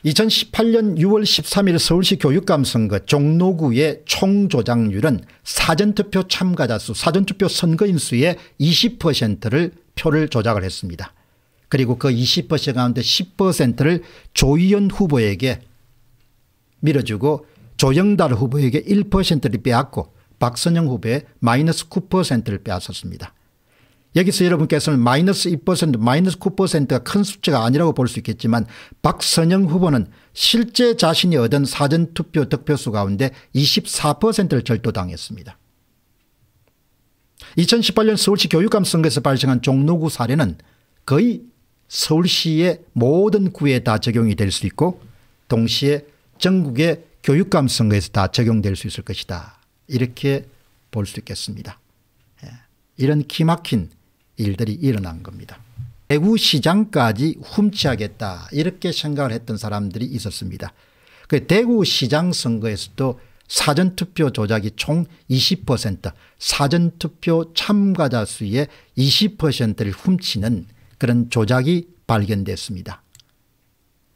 2018년 6월 13일 서울시 교육감 선거 종로구의 총조장률은 사전투표 참가자 수, 사전투표 선거인 수의 20%를 표를 조작을 했습니다. 그리고 그 20% 가운데 10%를 조희연 후보에게 밀어주고 조영달 후보에게 1%를 빼앗고 박선영 후보의 마이너스 9%를 빼앗았습니다. 여기서 여러분께서는 마이너스 2% 마이너스 9%가 큰 숫자가 아니라고 볼 수 있겠지만 박선영 후보는 실제 자신이 얻은 사전투표 득표수 가운데 24%를 절도당했습니다. 2018년 서울시 교육감 선거에서 발생한 종로구 사례는 거의 서울시의 모든 구에 다 적용이 될 수 있고 동시에 전국의 교육감 선거에서 다 적용될 수 있을 것이다. 이렇게 볼 수 있겠습니다. 예, 이런 기막힌 일들이 일어난 겁니다. 대구 시장까지 훔치하겠다 이렇게 생각을 했던 사람들이 있었습니다. 그 대구 시장 선거에서도 사전투표 조작이 총 20% 사전투표 참가자 수의 20%를 훔치는 그런 조작이 발견됐습니다.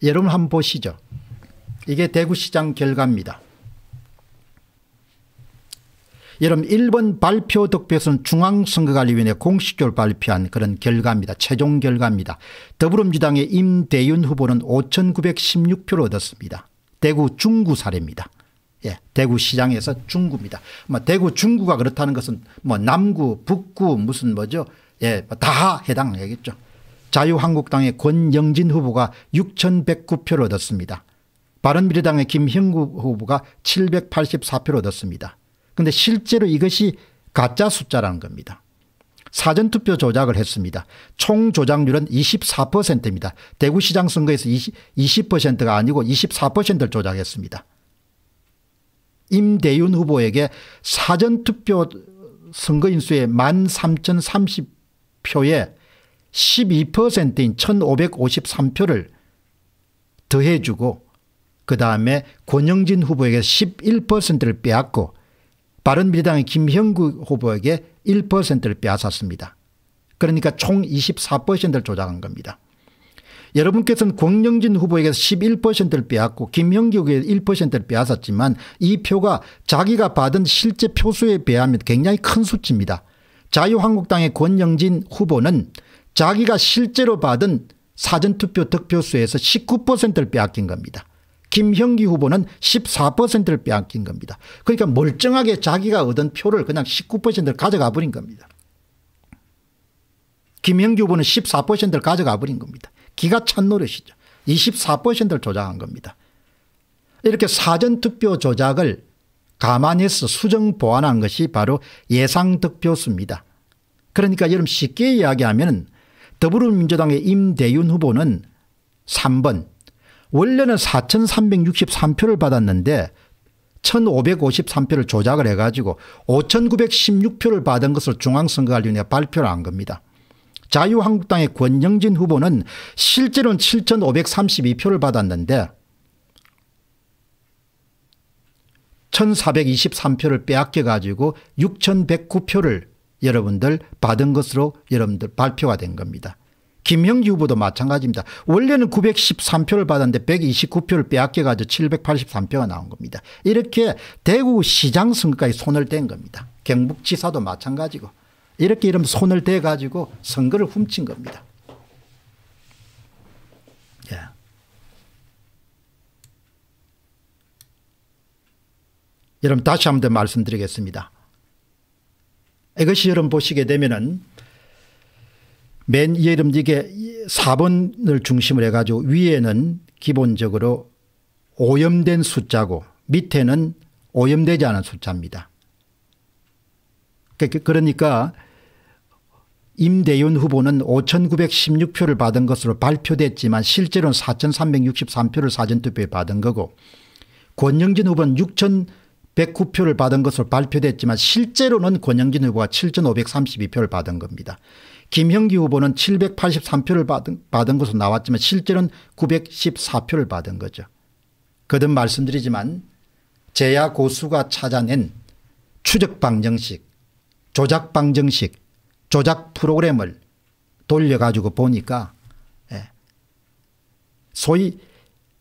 여러분 한번 보시죠. 이게 대구시장 결과입니다. 여러분 1번 발표 득표수는 중앙선거관리위원회 공식적으로 발표한 그런 결과입니다. 최종 결과입니다. 더불어민주당의 임대윤 후보는 5,916표를 얻었습니다. 대구 중구 사례입니다. 예, 대구 시장에서 중구입니다. 뭐 대구 중구가 그렇다는 것은 뭐 남구, 북구 무슨 뭐죠? 예, 뭐 다 해당하겠죠. 자유한국당의 권영진 후보가 6,109표를 얻었습니다. 바른미래당의 김형국 후보가 784표를 얻었습니다. 그런데 실제로 이것이 가짜 숫자라는 겁니다. 사전투표 조작을 했습니다. 총 조작률은 24%입니다. 대구시장 선거에서 20, 20%가 아니고 24%를 조작했습니다. 임대윤 후보에게 사전투표 선거인수의 13,030표에 12%인 1553표를 더해주고 그 다음에 권영진 후보에게 11%를 빼앗고 바른미래당의 김형구 후보에게 1%를 빼앗았습니다. 그러니까 총 24%를 조작한 겁니다. 여러분께서는 권영진 후보에게 11%를 빼앗고 김형규에게 1%를 빼앗았지만 이 표가 자기가 받은 실제 표수에 비하면 굉장히 큰 수치입니다. 자유한국당의 권영진 후보는 자기가 실제로 받은 사전투표 득표수에서 19%를 빼앗긴 겁니다. 김형기 후보는 14%를 빼앗긴 겁니다. 그러니까 멀쩡하게 자기가 얻은 표를 그냥 19%를 가져가 버린 겁니다. 김형기 후보는 14%를 가져가 버린 겁니다. 기가 찬 노릇이죠. 24%를 조작한 겁니다. 이렇게 사전투표 조작을 감안해서 수정 보완한 것이 바로 예상득표수입니다. 그러니까 여러분 쉽게 이야기하면 더불어민주당의 임대윤 후보는 3번 원래는 4,363표를 받았는데 1,553표를 조작을 해가지고 5,916표를 받은 것을 중앙선거관리위원회가 발표를 한 겁니다. 자유한국당의 권영진 후보는 실제로는 7,532표를 받았는데 1,423표를 빼앗겨가지고 6,109표를 여러분들 받은 것으로 여러분들 발표가 된 겁니다. 김영기 후보도 마찬가지입니다. 원래는 913표를 받았는데 129표를 빼앗겨가지고 783표가 나온 겁니다. 이렇게 대구시장 선거까지 손을 뗀 겁니다. 경북지사도 마찬가지고 이렇게 이름 손을 대가지고 선거를 훔친 겁니다. 예. 여러분 다시 한 번 더 말씀드리겠습니다. 이것이 여러분 보시게 되면은 맨이름 이게 4번을 중심으로 해가지고 위에는 기본적으로 오염된 숫자고 밑에는 오염되지 않은 숫자입니다. 그, 그, 그러니까 임대윤 후보는 5,916표를 받은 것으로 발표됐지만 실제로는 4,363표를 사전투표에 받은 거고 권영진 후보는 6,000 109표를 받은 것으로 발표됐지만 실제로는 권영진 후보가 7,532표를 받은 겁니다. 김형기 후보는 783표를 받은, 받은 것으로 나왔지만 실제는 914표를 받은 거죠. 거듭 말씀드리지만 제야 고수가 찾아낸 추적 방정식, 조작 방정식, 조작 프로그램을 돌려가지고 보니까 예, 소위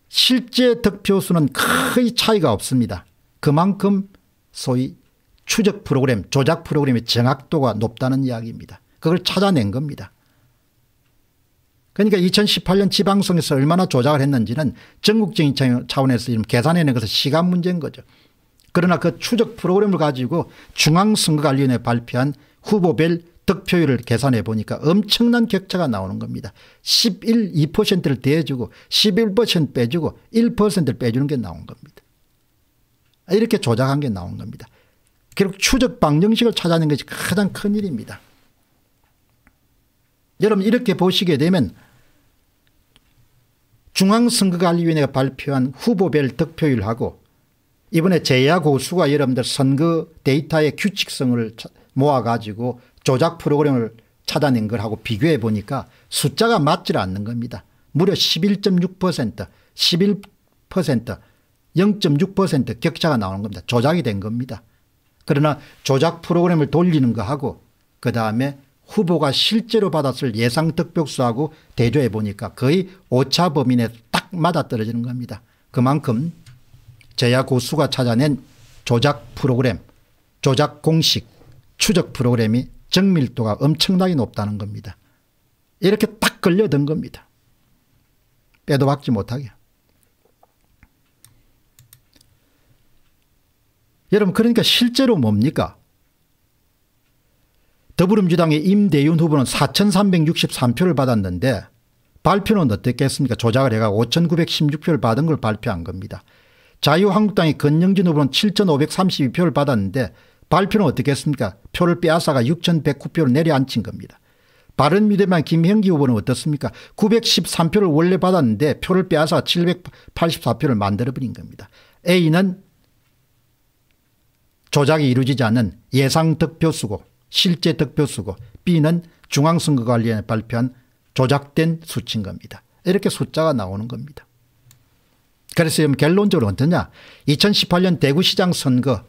실제 득표수는 거의 차이가 없습니다. 그만큼 소위 추적 프로그램 조작 프로그램의 정확도가 높다는 이야기입니다. 그걸 찾아낸 겁니다. 그러니까 2018년 지방선에서 얼마나 조작을 했는지는 전국적인 차원에서 계산해낸 것은 시간 문제인 거죠. 그러나 그 추적 프로그램을 가지고 중앙선거관리위원회 발표한 후보별 득표율을 계산해 보니까 엄청난 격차가 나오는 겁니다. 11, 2%를 대주고 11% 빼주고 1%를 빼주는 게 나온 겁니다. 이렇게 조작한 게 나온 겁니다. 결국 추적 방정식을 찾아낸 것이 가장 큰 일입니다. 여러분 이렇게 보시게 되면 중앙선거관리위원회가 발표한 후보별 득표율하고 이번에 제야고수가 여러분들 선거 데이터의 규칙성을 모아가지고 조작 프로그램을 찾아낸 걸하고 비교해 보니까 숫자가 맞질 않는 겁니다. 무려 11.6% 11% 0.6% 격차가 나오는 겁니다. 조작이 된 겁니다. 그러나 조작 프로그램을 돌리는 거하고 그 다음에 후보가 실제로 받았을 예상 득표수하고 대조해 보니까 거의 오차 범위 내에 딱 맞아떨어지는 겁니다. 그만큼 제야 고수가 찾아낸 조작 프로그램, 조작 공식, 추적 프로그램이 정밀도가 엄청나게 높다는 겁니다. 이렇게 딱 걸려든 겁니다. 빼도 박지 못하게. 여러분 그러니까 실제로 뭡니까? 더불어민주당의 임대윤 후보는 4,363표를 받았는데 발표는 어떻게 했습니까? 조작을 해가 5,916표를 받은 걸 발표한 겁니다. 자유한국당의 건영진 후보는 7,532표를 받았는데 발표는 어떻게 했습니까? 표를 빼앗아가 6,109표를 내려앉힌 겁니다. 바른미래당 김형기 후보는 어떻습니까? 913표를 원래 받았는데 표를 빼앗아 784표를 만들어버린 겁니다. A는 조작이 이루어지지 않는 예상 득표수고 실제 득표수고 B는 중앙선거관리위원회 발표한 조작된 수치인 겁니다. 이렇게 숫자가 나오는 겁니다. 그래서 결론적으로 어떠냐 2018년 대구시장 선거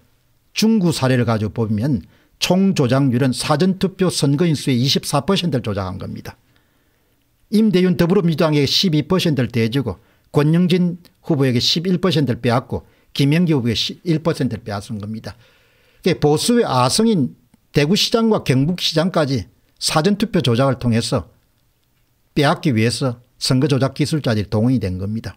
중구 사례를 가지고 보면 총조작률은 사전투표 선거인수의 24%를 조작한 겁니다. 임대윤 더불어민주당에게 12%를 대주고 권영진 후보에게 11%를 빼앗고 김영기 후보에게 1%를 빼앗은 겁니다. 보수의 아성인 대구시장과 경북시장까지 사전투표 조작을 통해서 빼앗기 위해서 선거조작 기술자들이 동원이 된 겁니다.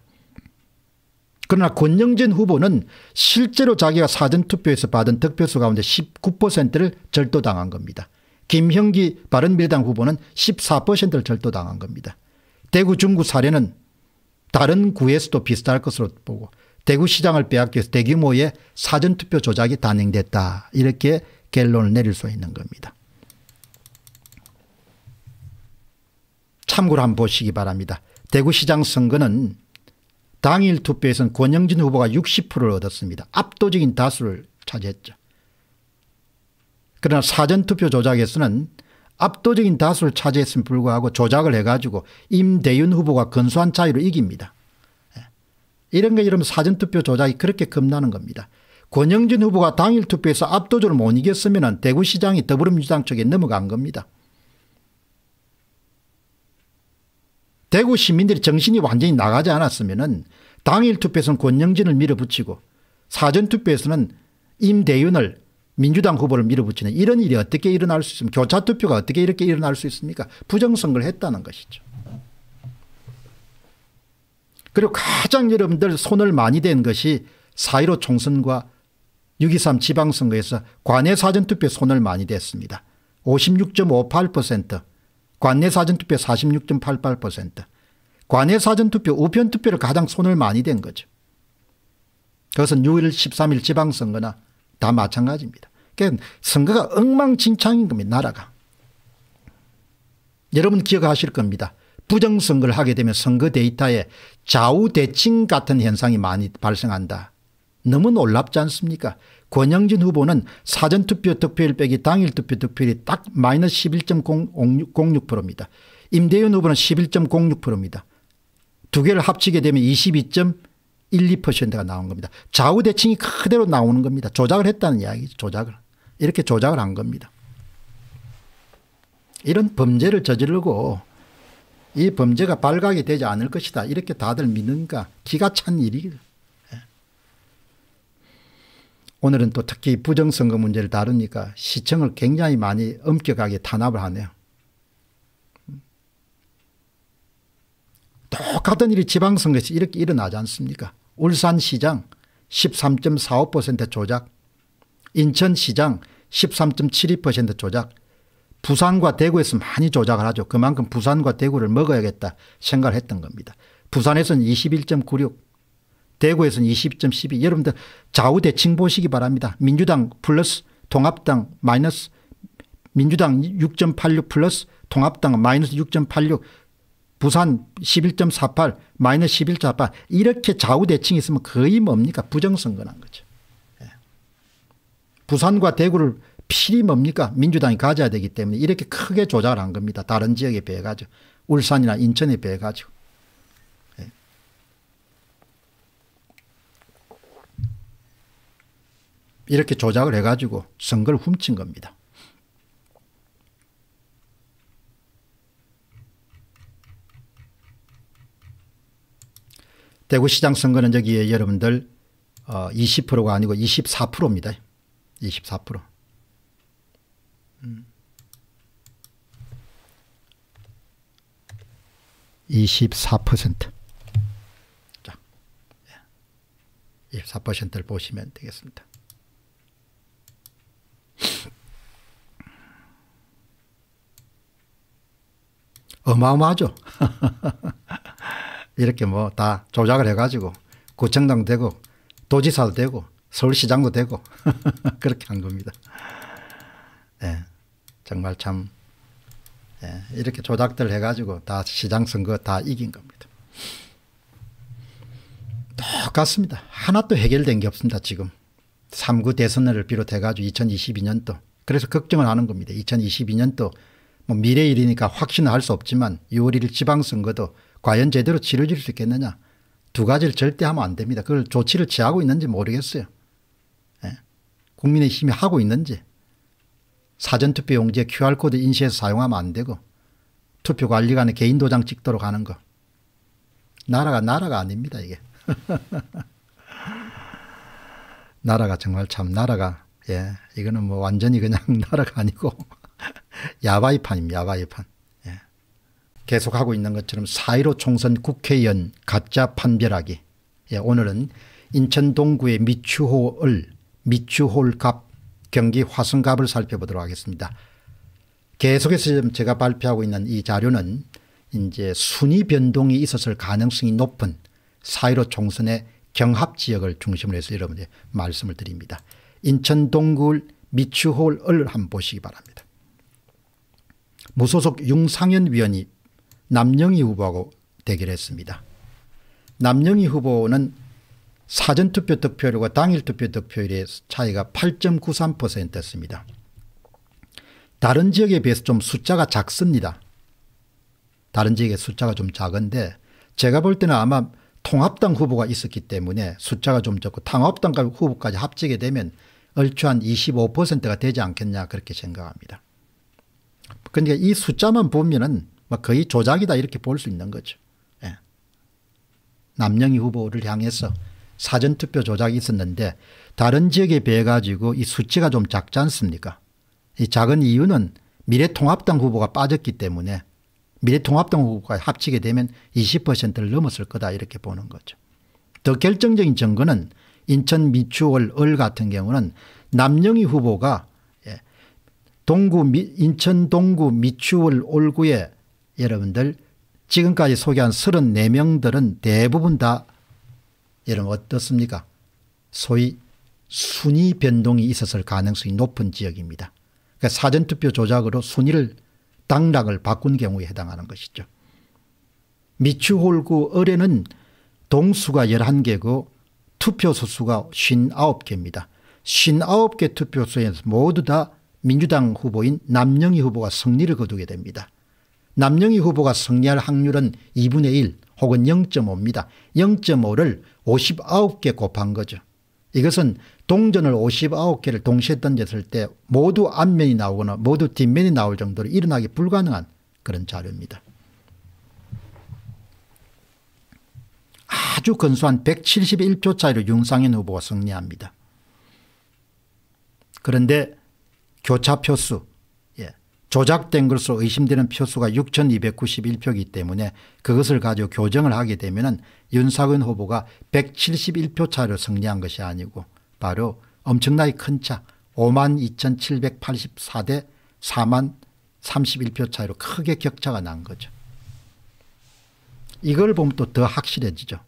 그러나 권영진 후보는 실제로 자기가 사전투표에서 받은 득표수 가운데 19%를 절도당한 겁니다. 김형기 바른미래당 후보는 14%를 절도당한 겁니다. 대구 중구 사례는 다른 구에서도 비슷할 것으로 보고 대구시장을 빼앗겨서 대규모의 사전투표 조작이 단행됐다. 이렇게 결론을 내릴 수 있는 겁니다. 참고로 한번 보시기 바랍니다. 대구시장 선거는 당일 투표에서는 권영진 후보가 60%를 얻었습니다. 압도적인 다수를 차지했죠. 그러나 사전투표 조작에서는 압도적인 다수를 차지했음 불구하고 조작을 해가지고 임대윤 후보가 근소한 차이로 이깁니다. 이런 게 이러면 사전투표 조작이 그렇게 겁나는 겁니다. 권영진 후보가 당일 투표에서 압도적으로 못 이겼으면 대구시장이 더불어민주당 쪽에 넘어간 겁니다. 대구 시민들이 정신이 완전히 나가지 않았으면 당일 투표에서는 권영진을 밀어붙이고 사전투표에서는 임대윤을 민주당 후보를 밀어붙이는 이런 일이 어떻게 일어날 수 있습니까? 교차투표가 어떻게 이렇게 일어날 수 있습니까? 부정선거를 했다는 것이죠. 그리고 가장 여러분들 손을 많이 댄 것이 4.15 총선과 6.23 지방선거에서 관내 사전투표 손을 많이 댔습니다. 56.58% 관내 사전투표 46.88% 관내 사전투표 우편투표를 가장 손을 많이 댄 거죠. 그것은 6일 13일 지방선거나 다 마찬가지입니다. 그러니까 선거가 엉망진창인 겁니다. 나라가. 여러분 기억하실 겁니다. 부정선거를 하게 되면 선거 데이터에 좌우대칭 같은 현상이 많이 발생한다. 너무 놀랍지 않습니까 권영진 후보는 사전투표 득표율 빼기 당일 투표 득표율이 딱 마이너스 11.06%입니다. 임대현 후보는 11.06%입니다. 두 개를 합치게 되면 22.12%가 나온 겁니다. 좌우대칭이 그대로 나오는 겁니다. 조작을 했다는 이야기죠. 조작을. 이렇게 조작을 한 겁니다. 이런 범죄를 저지르고 이 범죄가 발각이 되지 않을 것이다. 이렇게 다들 믿는가 기가 찬 일이 예. 오늘은 또 특히 부정선거 문제를 다루니까 시청을 굉장히 많이 엄격하게 탄압을 하네요. 똑같은 일이 지방선거에서 이렇게 일어나지 않습니까? 울산시장 13.45% 조작, 인천시장 13.72% 조작, 부산과 대구에서 많이 조작을 하죠. 그만큼 부산과 대구를 먹어야겠다 생각을 했던 겁니다. 부산에서는 21.96, 대구에서는 20.12. 여러분들 좌우 대칭 보시기 바랍니다. 민주당 플러스, 통합당 마이너스, 민주당 6.86 플러스, 통합당 마이너스 6.86, 부산 11.48, 마이너스 11.48 이렇게 좌우 대칭이 있으면 거의 뭡니까? 부정선거난 거죠. 예. 부산과 대구를 필이 뭡니까? 민주당이 가져야 되기 때문에 이렇게 크게 조작을 한 겁니다. 다른 지역에 비해 가지고. 울산이나 인천에 비해 가지고. 예. 이렇게 조작을 해가지고 선거를 훔친 겁니다. 대구시장 선거는 저기 여러분들 20%가 어, 아니고 24%입니다. 24%. 24% 24%를 예. 예, 보시면 되겠습니다. 어마어마하죠. 이렇게 뭐 다 조작을 해가지고 구청장 되고 도지사도 되고 서울시장도 되고 그렇게 한 겁니다. 네, 정말 참 예, 이렇게 조작들 해가지고 다 시장 선거 다 이긴 겁니다. 똑같습니다. 하나도 해결된 게 없습니다. 지금 3구 대선을 비롯해가지고 2022년도 그래서 걱정을 하는 겁니다. 2022년도 뭐 미래 일이니까 확신을 할 수 없지만 6월 1일 지방선거도 과연 제대로 치러질 수 있겠느냐 두 가지를 절대 하면 안 됩니다. 그걸 조치를 취하고 있는지 모르겠어요. 예. 국민의힘이 하고 있는지 사전투표 용지에 QR코드 인쇄해서 사용하면 안 되고 투표관리관에 개인 도장 찍도록 하는 거. 나라가 나라가 아닙니다 이게. 나라가 정말 참 나라가 예 이거는 뭐 완전히 그냥 나라가 아니고 야바이판입니다 야바이판. 예. 계속 하고 있는 것처럼 사1로 총선 국회의원 가짜 판별하기. 예, 오늘은 인천 동구의 미추홀을 미추홀갑 경기 화성갑을 살펴보도록 하겠습니다. 계속해서 제가 발표하고 있는 이 자료는 이제 순위 변동이 있었을 가능성이 높은 사이로 총선의 경합 지역을 중심으로 해서 여러분께 말씀을 드립니다. 인천 동굴 미추홀을 한번 보시기 바랍니다. 무소속 융상현 위원이 남영희 후보하고 대결했습니다. 남영희 후보는 사전투표 득표율과 당일투표 득표율의 차이가 8.93%였습니다. 다른 지역에 비해서 좀 숫자가 작습니다. 다른 지역의 숫자가 좀 작은데 제가 볼 때는 아마 통합당 후보가 있었기 때문에 숫자가 좀 적고 당합당 후보까지 합치게 되면 얼추 한 25%가 되지 않겠냐 그렇게 생각합니다. 그러니까 이 숫자만 보면은 뭐 거의 조작이다 이렇게 볼 수 있는 거죠. 예. 남영희 후보를 향해서 사전투표 조작이 있었는데 다른 지역에 비해 가지고 이 수치가 좀 작지 않습니까 이 작은 이유는 미래통합당 후보가 빠졌기 때문에 미래통합당 후보가 합치게 되면 20%를 넘었을 거다 이렇게 보는 거죠. 더 결정적인 증거는 인천 미추홀 을 같은 경우는 남영희 후보가 예, 동구 미, 인천 동구 미추홀 올구에 여러분들 지금까지 소개한 34명들은 대부분 다 여러분 어떻습니까? 소위 순위 변동이 있었을 가능성이 높은 지역입니다. 그러니까 사전투표 조작으로 순위를 당락을 바꾼 경우에 해당하는 것이죠. 미추홀구 의뢰는 동수가 11개고 투표소 수가 59개입니다. 59개 투표소에서 모두 다 민주당 후보인 남영희 후보가 승리를 거두게 됩니다. 남영희 후보가 승리할 확률은 2분의 1 혹은 0.5입니다. 0.5를 59개 곱한 거죠. 이것은 동전을 59개를 동시에 던졌을 때 모두 앞면이 나오거나 모두 뒷면이 나올 정도로 일어나기 불가능한 그런 자료입니다. 아주 근소한 171표 차이로 윤상현 후보가 승리합니다. 그런데 교차표수 조작된 것으로 의심되는 표수가 6291표이기 때문에 그것을 가지고 교정을 하게 되면 윤석윤 후보가 171표 차로 승리한 것이 아니고 바로 엄청나게 큰 차5 2784대 4만 31표 차이로 크게 격차가 난 거죠. 이걸 보면 또 더 확실해지죠.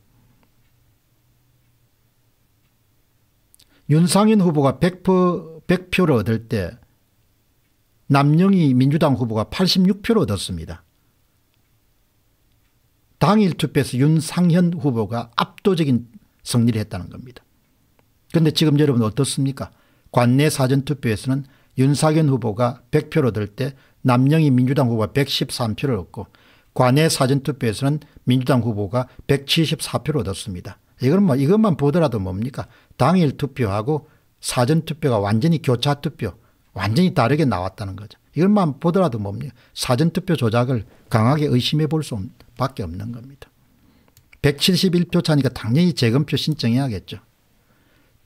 윤상윤 후보가 100표, 100표를 얻을 때 남영희 민주당 후보가 86표를 얻었습니다. 당일 투표에서 윤상현 후보가 압도적인 승리를 했다는 겁니다. 그런데 지금 여러분 어떻습니까? 관내 사전투표에서는 윤상현 후보가 100표를 얻을 때 남영희 민주당 후보가 113표를 얻고 관내 사전투표에서는 민주당 후보가 174표를 얻었습니다. 이건 뭐 이것만 보더라도 뭡니까? 당일 투표하고 사전투표가 완전히 교차투표 완전히 다르게 나왔다는 거죠. 이것만 보더라도 뭡니까? 사전투표 조작을 강하게 의심해 볼 수밖에 없는 겁니다. 171표 차니까 당연히 재검표 신청해야겠죠.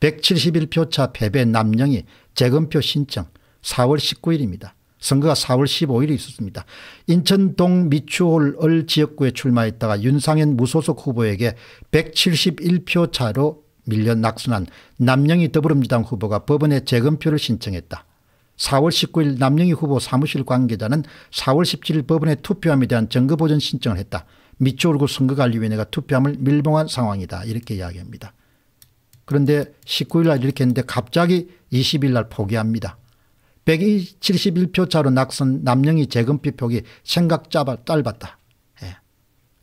171표 차 패배 남영이 재검표 신청 4월 19일입니다. 선거가 4월 15일에 있었습니다. 인천동 미추홀 을 지역구에 출마했다가 윤상현 무소속 후보에게 171표 차로 밀려 낙선한남영이 더불어민주당 후보가 법원에 재검표를 신청했다. 4월 19일 남영희 후보 사무실 관계자는 4월 17일 법원에 투표함에 대한 정거보전 신청을 했다. 미추홀구 선거관리위원회가 투표함을 밀봉한 상황이다. 이렇게 이야기합니다. 그런데 19일 날 이렇게 했는데 갑자기 20일 날 포기합니다. 171표 차로 낙선 남영희 재검표 표기 생각 짧아, 짧았다. 예.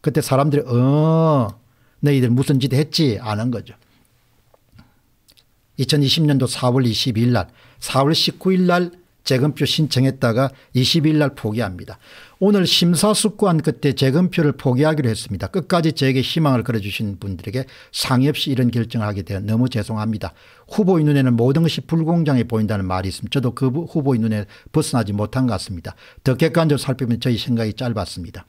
그때 사람들이 어 너희들 무슨 짓 했지 아는 거죠. 2020년도 4월 22일 날 4월 19일 날 재검표 신청했다가 22일 날 포기합니다. 오늘 심사숙고한 그때 재검표를 포기하기로 했습니다. 끝까지 저에게 희망을 걸어주신 분들에게 상의 없이 이런 결정을 하게 되어 너무 죄송합니다. 후보의 눈에는 모든 것이 불공정해 보인다는 말이 있음 저도 그 후보의 눈에 벗어나지 못한 것 같습니다. 더 객관적으로 살펴보면 저희 생각이 짧았습니다.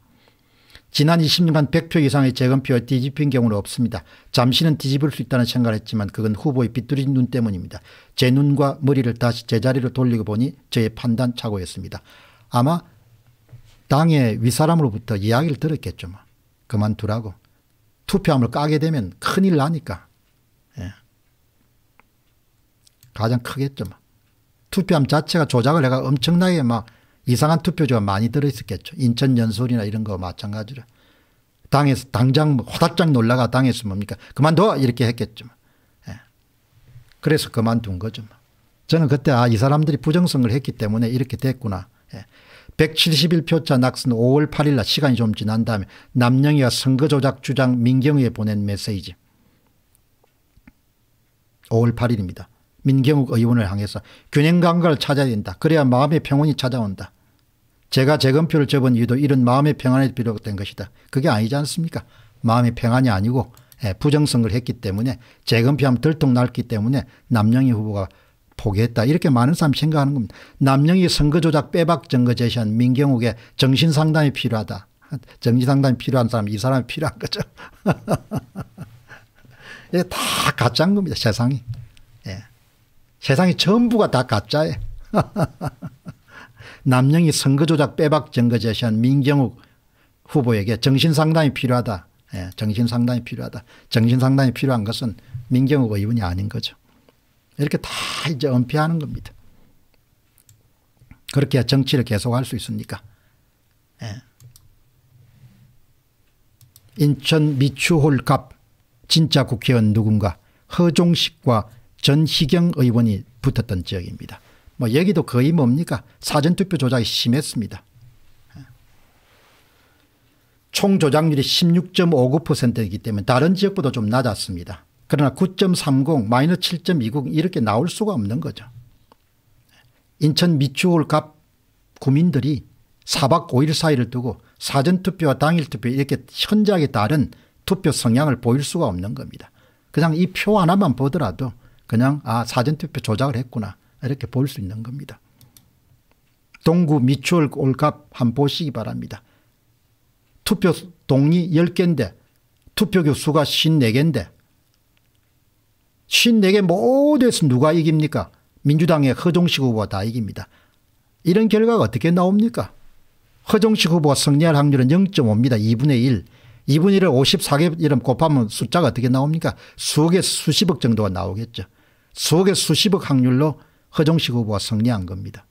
지난 20년간 100표 이상의 재검표에 뒤집힌 경우는 없습니다. 잠시는 뒤집을 수 있다는 생각을 했지만 그건 후보의 비뚤어진 눈 때문입니다. 제 눈과 머리를 다시 제자리로 돌리고 보니 저의 판단 착오였습니다. 아마 당의 윗사람으로부터 이야기를 들었겠죠. 뭐. 그만두라고. 투표함을 까게 되면 큰일 나니까. 예. 가장 크겠죠. 뭐. 투표함 자체가 조작을 해가 엄청나게 막 이상한 투표지가 많이 들어있었겠죠. 인천 연설이나 이런 거 마찬가지로. 당에서 당장 호닥장 놀라가 당에서 뭡니까 그만둬 이렇게 했겠죠. 예. 그래서 그만둔 거죠. 뭐. 저는 그때 아 이 사람들이 부정성을 했기 때문에 이렇게 됐구나. 예. 171표차 낙선 5월 8일 날 시간이 좀 지난 다음에 남영희가 선거조작 주장 민경우에 보낸 메시지. 5월 8일입니다. 민경욱 의원을 향해서 균형감각을 찾아야 된다. 그래야 마음의 평온이 찾아온다. 제가 재검표를 접은 이유도 이런 마음의 평안이 비롯된 것이다. 그게 아니지 않습니까? 마음의 평안이 아니고 예, 부정선거를 했기 때문에 재검표하면 들통날기 때문에 남영희 후보가 포기했다. 이렇게 많은 사람이 생각하는 겁니다. 남영희 선거조작 빼박 증거 제시한 민경욱의 정신상담이 필요하다. 정신상담이 필요한 사람 이 사람이 필요한 거죠. 이게 다 가짜인 겁니다. 세상이. 예. 세상이 전부가 다 가짜예요. 남영희 선거조작 빼박 증거 제시한 민경욱 후보에게 정신상담이 필요하다. 예, 정신상담이 필요하다. 정신상담이 필요한 것은 민경욱 의원이 아닌 거죠. 이렇게 다 이제 은폐하는 겁니다. 그렇게 정치를 계속할 수 있습니까? 예. 인천 미추홀갑 진짜 국회의원 누군가 허종식과 전희경 의원이 붙었던 지역입니다. 뭐 여기도 거의 뭡니까 사전투표 조작이 심했습니다. 총 조작률이 16.59%이기 때문에 다른 지역보다 좀 낮았습니다. 그러나 9.30마이너7.29 이렇게 나올 수가 없는 거죠. 인천 미추홀 갑 구민들이 4박 5일 사이를 두고 사전투표와 당일투표 이렇게 현저하게 다른 투표 성향을 보일 수가 없는 겁니다. 그냥 이 표 하나만 보더라도 그냥 아 사전투표 조작을 했구나 이렇게 볼 수 있는 겁니다. 동구 미추홀 올갑 한 보시기 바랍니다. 투표 동이 10개인데 투표교 수가 54개인데 54개 모두에서 누가 이깁니까? 민주당의 허종식 후보가 다 이깁니다. 이런 결과가 어떻게 나옵니까? 허종식 후보가 승리할 확률은 0.5입니다. 2분의 1. 2분의 1을 54개 이름 곱하면 숫자가 어떻게 나옵니까? 수억에 수십억 정도가 나오겠죠. 수억에 수십억 확률로 허정식 후보가 승리한 겁니다.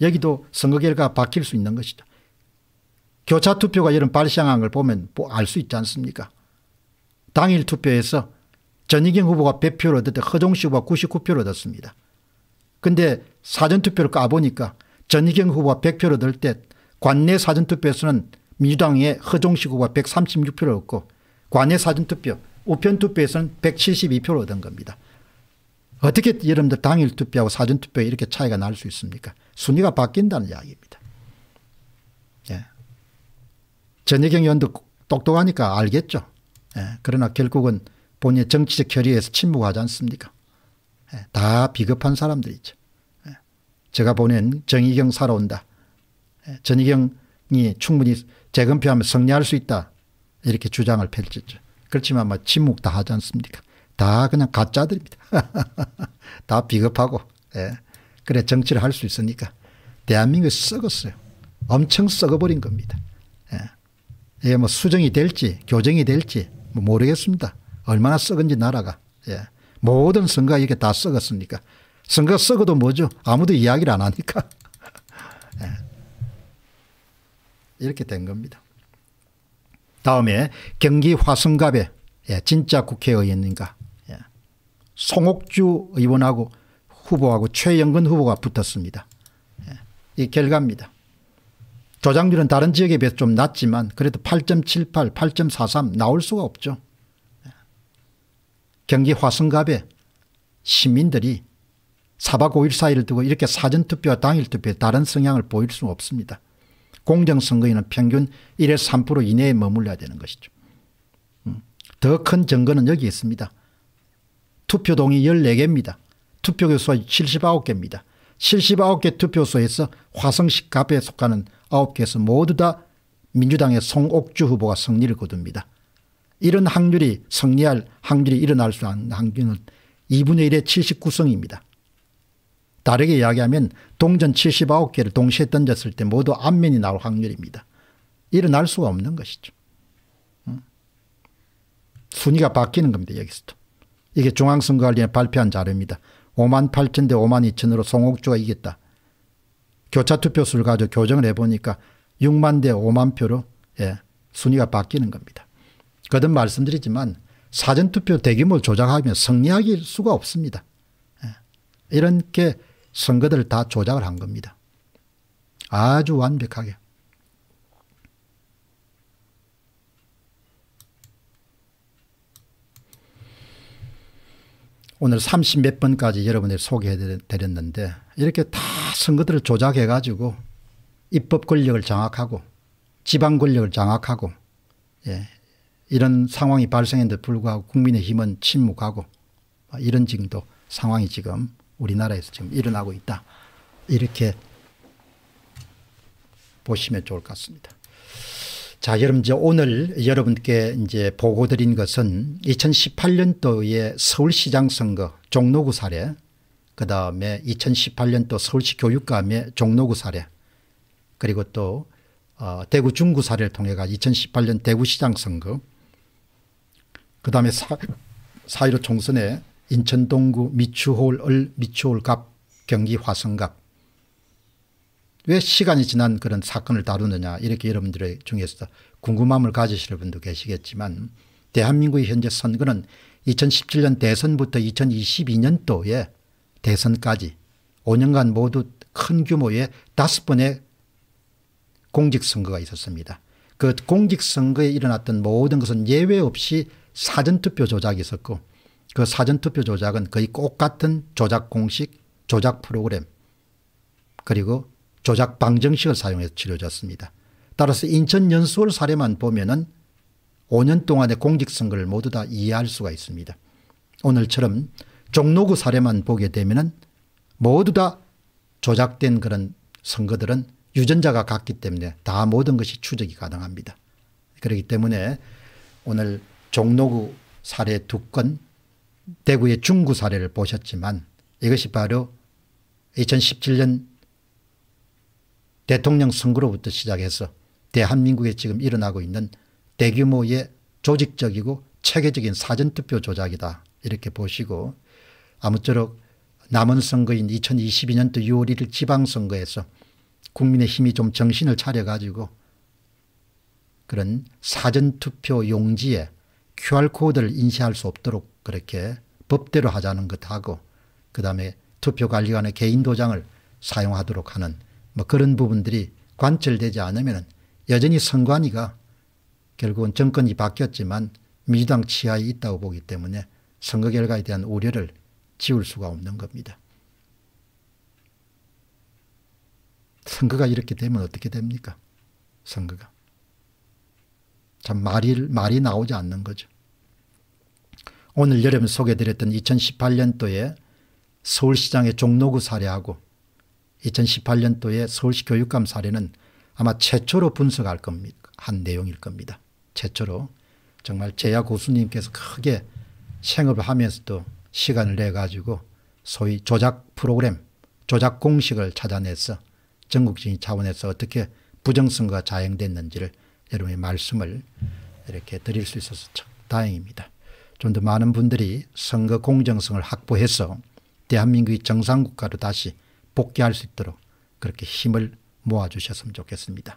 여기도 선거 결과가 바뀔 수 있는 것이다. 교차 투표가 이런 발생한 걸 보면 뭐 알수 있지 않습니까? 당일 투표에서 전희경 후보가 100표를 얻었대 허정식 후보가 99표를 얻었습니다. 근데 사전투표를 까보니까 전희경 후보가 100표를 얻을 때 관내 사전투표에서는 민주당의 허종식 후보가 136표를 얻고 관내 사전투표, 우편투표에서는 172표를 얻은 겁니다. 어떻게 여러분들 당일 투표하고 사전 투표 이렇게 차이가 날 수 있습니까? 순위가 바뀐다는 이야기입니다. 예. 전혜경 의원도 똑똑하니까 알겠죠. 예. 그러나 결국은 본인의 정치적 결의에서 침묵하지 않습니까? 예. 다 비겁한 사람들이죠. 예. 제가 보낸 정의경 살아온다. 예. 전희경이 충분히 재검표하면 승리할 수 있다. 이렇게 주장을 펼쳤죠. 그렇지만 뭐 침묵 다 하지 않습니까? 다 그냥 가짜들입니다. 다 비겁하고, 예. 그래, 정치를 할 수 있으니까. 대한민국이 썩었어요. 엄청 썩어버린 겁니다. 예. 이게 뭐 수정이 될지, 교정이 될지, 뭐 모르겠습니다. 얼마나 썩은지 나라가. 예. 모든 선거가 이렇게 다 썩었으니까. 선거 썩어도 뭐죠? 아무도 이야기를 안 하니까. 예. 이렇게 된 겁니다. 다음에 경기 화성갑에 예, 진짜 국회의원인가 송옥주 의원하고 후보하고 최영근 후보가 붙었습니다. 예, 이 결과입니다. 조장률은 다른 지역에 비해서 좀 낮지만 그래도 8.78, 8.43 나올 수가 없죠. 예. 경기 화성갑에 시민들이 4박 5일 사이를 두고 이렇게 사전투표와 당일투표에 다른 성향을 보일 수는 없습니다. 공정선거에는 평균 1에서 3% 이내에 머물러야 되는 것이죠. 음, 더큰 증거는 여기 있습니다. 투표동이 14개입니다. 투표교수가 79개입니다. 79개 투표소에서 화성식 갑에 속하는 9개에서 모두 다 민주당의 송옥주 후보가 승리를 거둡니다. 이런 확률이 승리할 확률이 일어날 수 있는 확률은 2분의 1의 79성입니다. 다르게 이야기하면 동전 79개를 동시에 던졌을 때 모두 안면이 나올 확률입니다. 일어날 수가 없는 것이죠. 순위가 바뀌는 겁니다. 여기서도. 이게 중앙선거관리에 발표한 자료입니다. 5만 8천 대 5만 2천으로 송옥주가 이겼다. 교차투표수를 가지고 교정을 해보니까 6만 대 5만 표로 예, 순위가 바뀌는 겁니다. 거듭 말씀드리지만 사전투표 대규모 조작하면 승리할 수가 없습니다. 예, 이렇게 선거들을 다 조작을 한 겁니다. 아주 완벽하게. 오늘 30몇 번까지 여러분들 소개해 드렸는데 이렇게 다 선거들을 조작해 가지고 입법 권력을 장악하고 지방 권력을 장악하고 예, 이런 상황이 발생했는데 불구하고 국민의힘은 침묵하고 아, 이런 지금도 상황이 지금 우리나라에서 지금 일어나고 있다. 이렇게 보시면 좋을 것 같습니다. 자, 여러분 이제 오늘 여러분께 이제 보고 드린 것은 2018년도에 서울시장 선거 종로구 사례, 그 다음에 2018년도 서울시 교육감의 종로구 사례, 그리고 또 어, 대구 중구 사례를 통해가 2018년 대구시장 선거, 그 다음에 사1로 총선에 인천 동구 미추홀을 미추홀갑 경기 화성갑 왜 시간이 지난 그런 사건을 다루느냐 이렇게 여러분들 중에서 궁금함을 가지시는 분도 계시겠지만 대한민국의 현재 선거는 2017년 대선부터 2022년도에 대선까지 5년간 모두 큰 규모의 5번의 공직선거가 있었습니다. 그 공직선거에 일어났던 모든 것은 예외 없이 사전투표 조작이 있었고 그 사전투표 조작은 거의 똑같은 조작 공식, 조작 프로그램 그리고 조작 방정식을 사용해서 치러졌습니다. 따라서 인천 연수월 사례만 보면은 5년 동안의 공직선거를 모두 다 이해할 수가 있습니다. 오늘처럼 종로구 사례만 보게 되면은 모두 다 조작된 그런 선거들은 유전자가 같기 때문에 다 모든 것이 추적이 가능합니다. 그렇기 때문에 오늘 종로구 사례 두 건, 대구의 중구 사례를 보셨지만 이것이 바로 2017년 대통령 선거로부터 시작해서 대한민국에 지금 일어나고 있는 대규모의 조직적이고 체계적인 사전투표 조작이다 이렇게 보시고 아무쪼록 남은 선거인 2022년도 6월 1일 지방선거에서 국민의 힘이 좀 정신을 차려가지고 그런 사전투표 용지에 QR코드를 인쇄할 수 없도록 그렇게 법대로 하자는 것하고 그 다음에 투표관리관의 개인 도장을 사용하도록 하는 뭐 그런 부분들이 관철되지 않으면 여전히 선관위가 결국은 정권이 바뀌었지만 민주당 치하에 있다고 보기 때문에 선거 결과에 대한 우려를 지울 수가 없는 겁니다. 선거가 이렇게 되면 어떻게 됩니까? 선거가. 참 말이, 말이 나오지 않는 거죠. 오늘 여러분 소개드렸던 2018년도에 서울시장의 종로구 사례하고 2018년도에 서울시 교육감 사례는 아마 최초로 분석할 겁니다. 한 내용일 겁니다. 최초로 정말 제야 고수님께서 크게 생업을 하면서도 시간을 내 가지고 소위 조작 프로그램 조작 공식을 찾아내서 전국적인 차원에서 어떻게 부정선거가 자행됐는지를 여러분의 말씀을 이렇게 드릴 수 있어서 참 다행입니다. 좀 더 많은 분들이 선거 공정성을 확보해서 대한민국이 정상국가로 다시 복귀할 수 있도록 그렇게 힘을 모아주셨으면 좋겠습니다.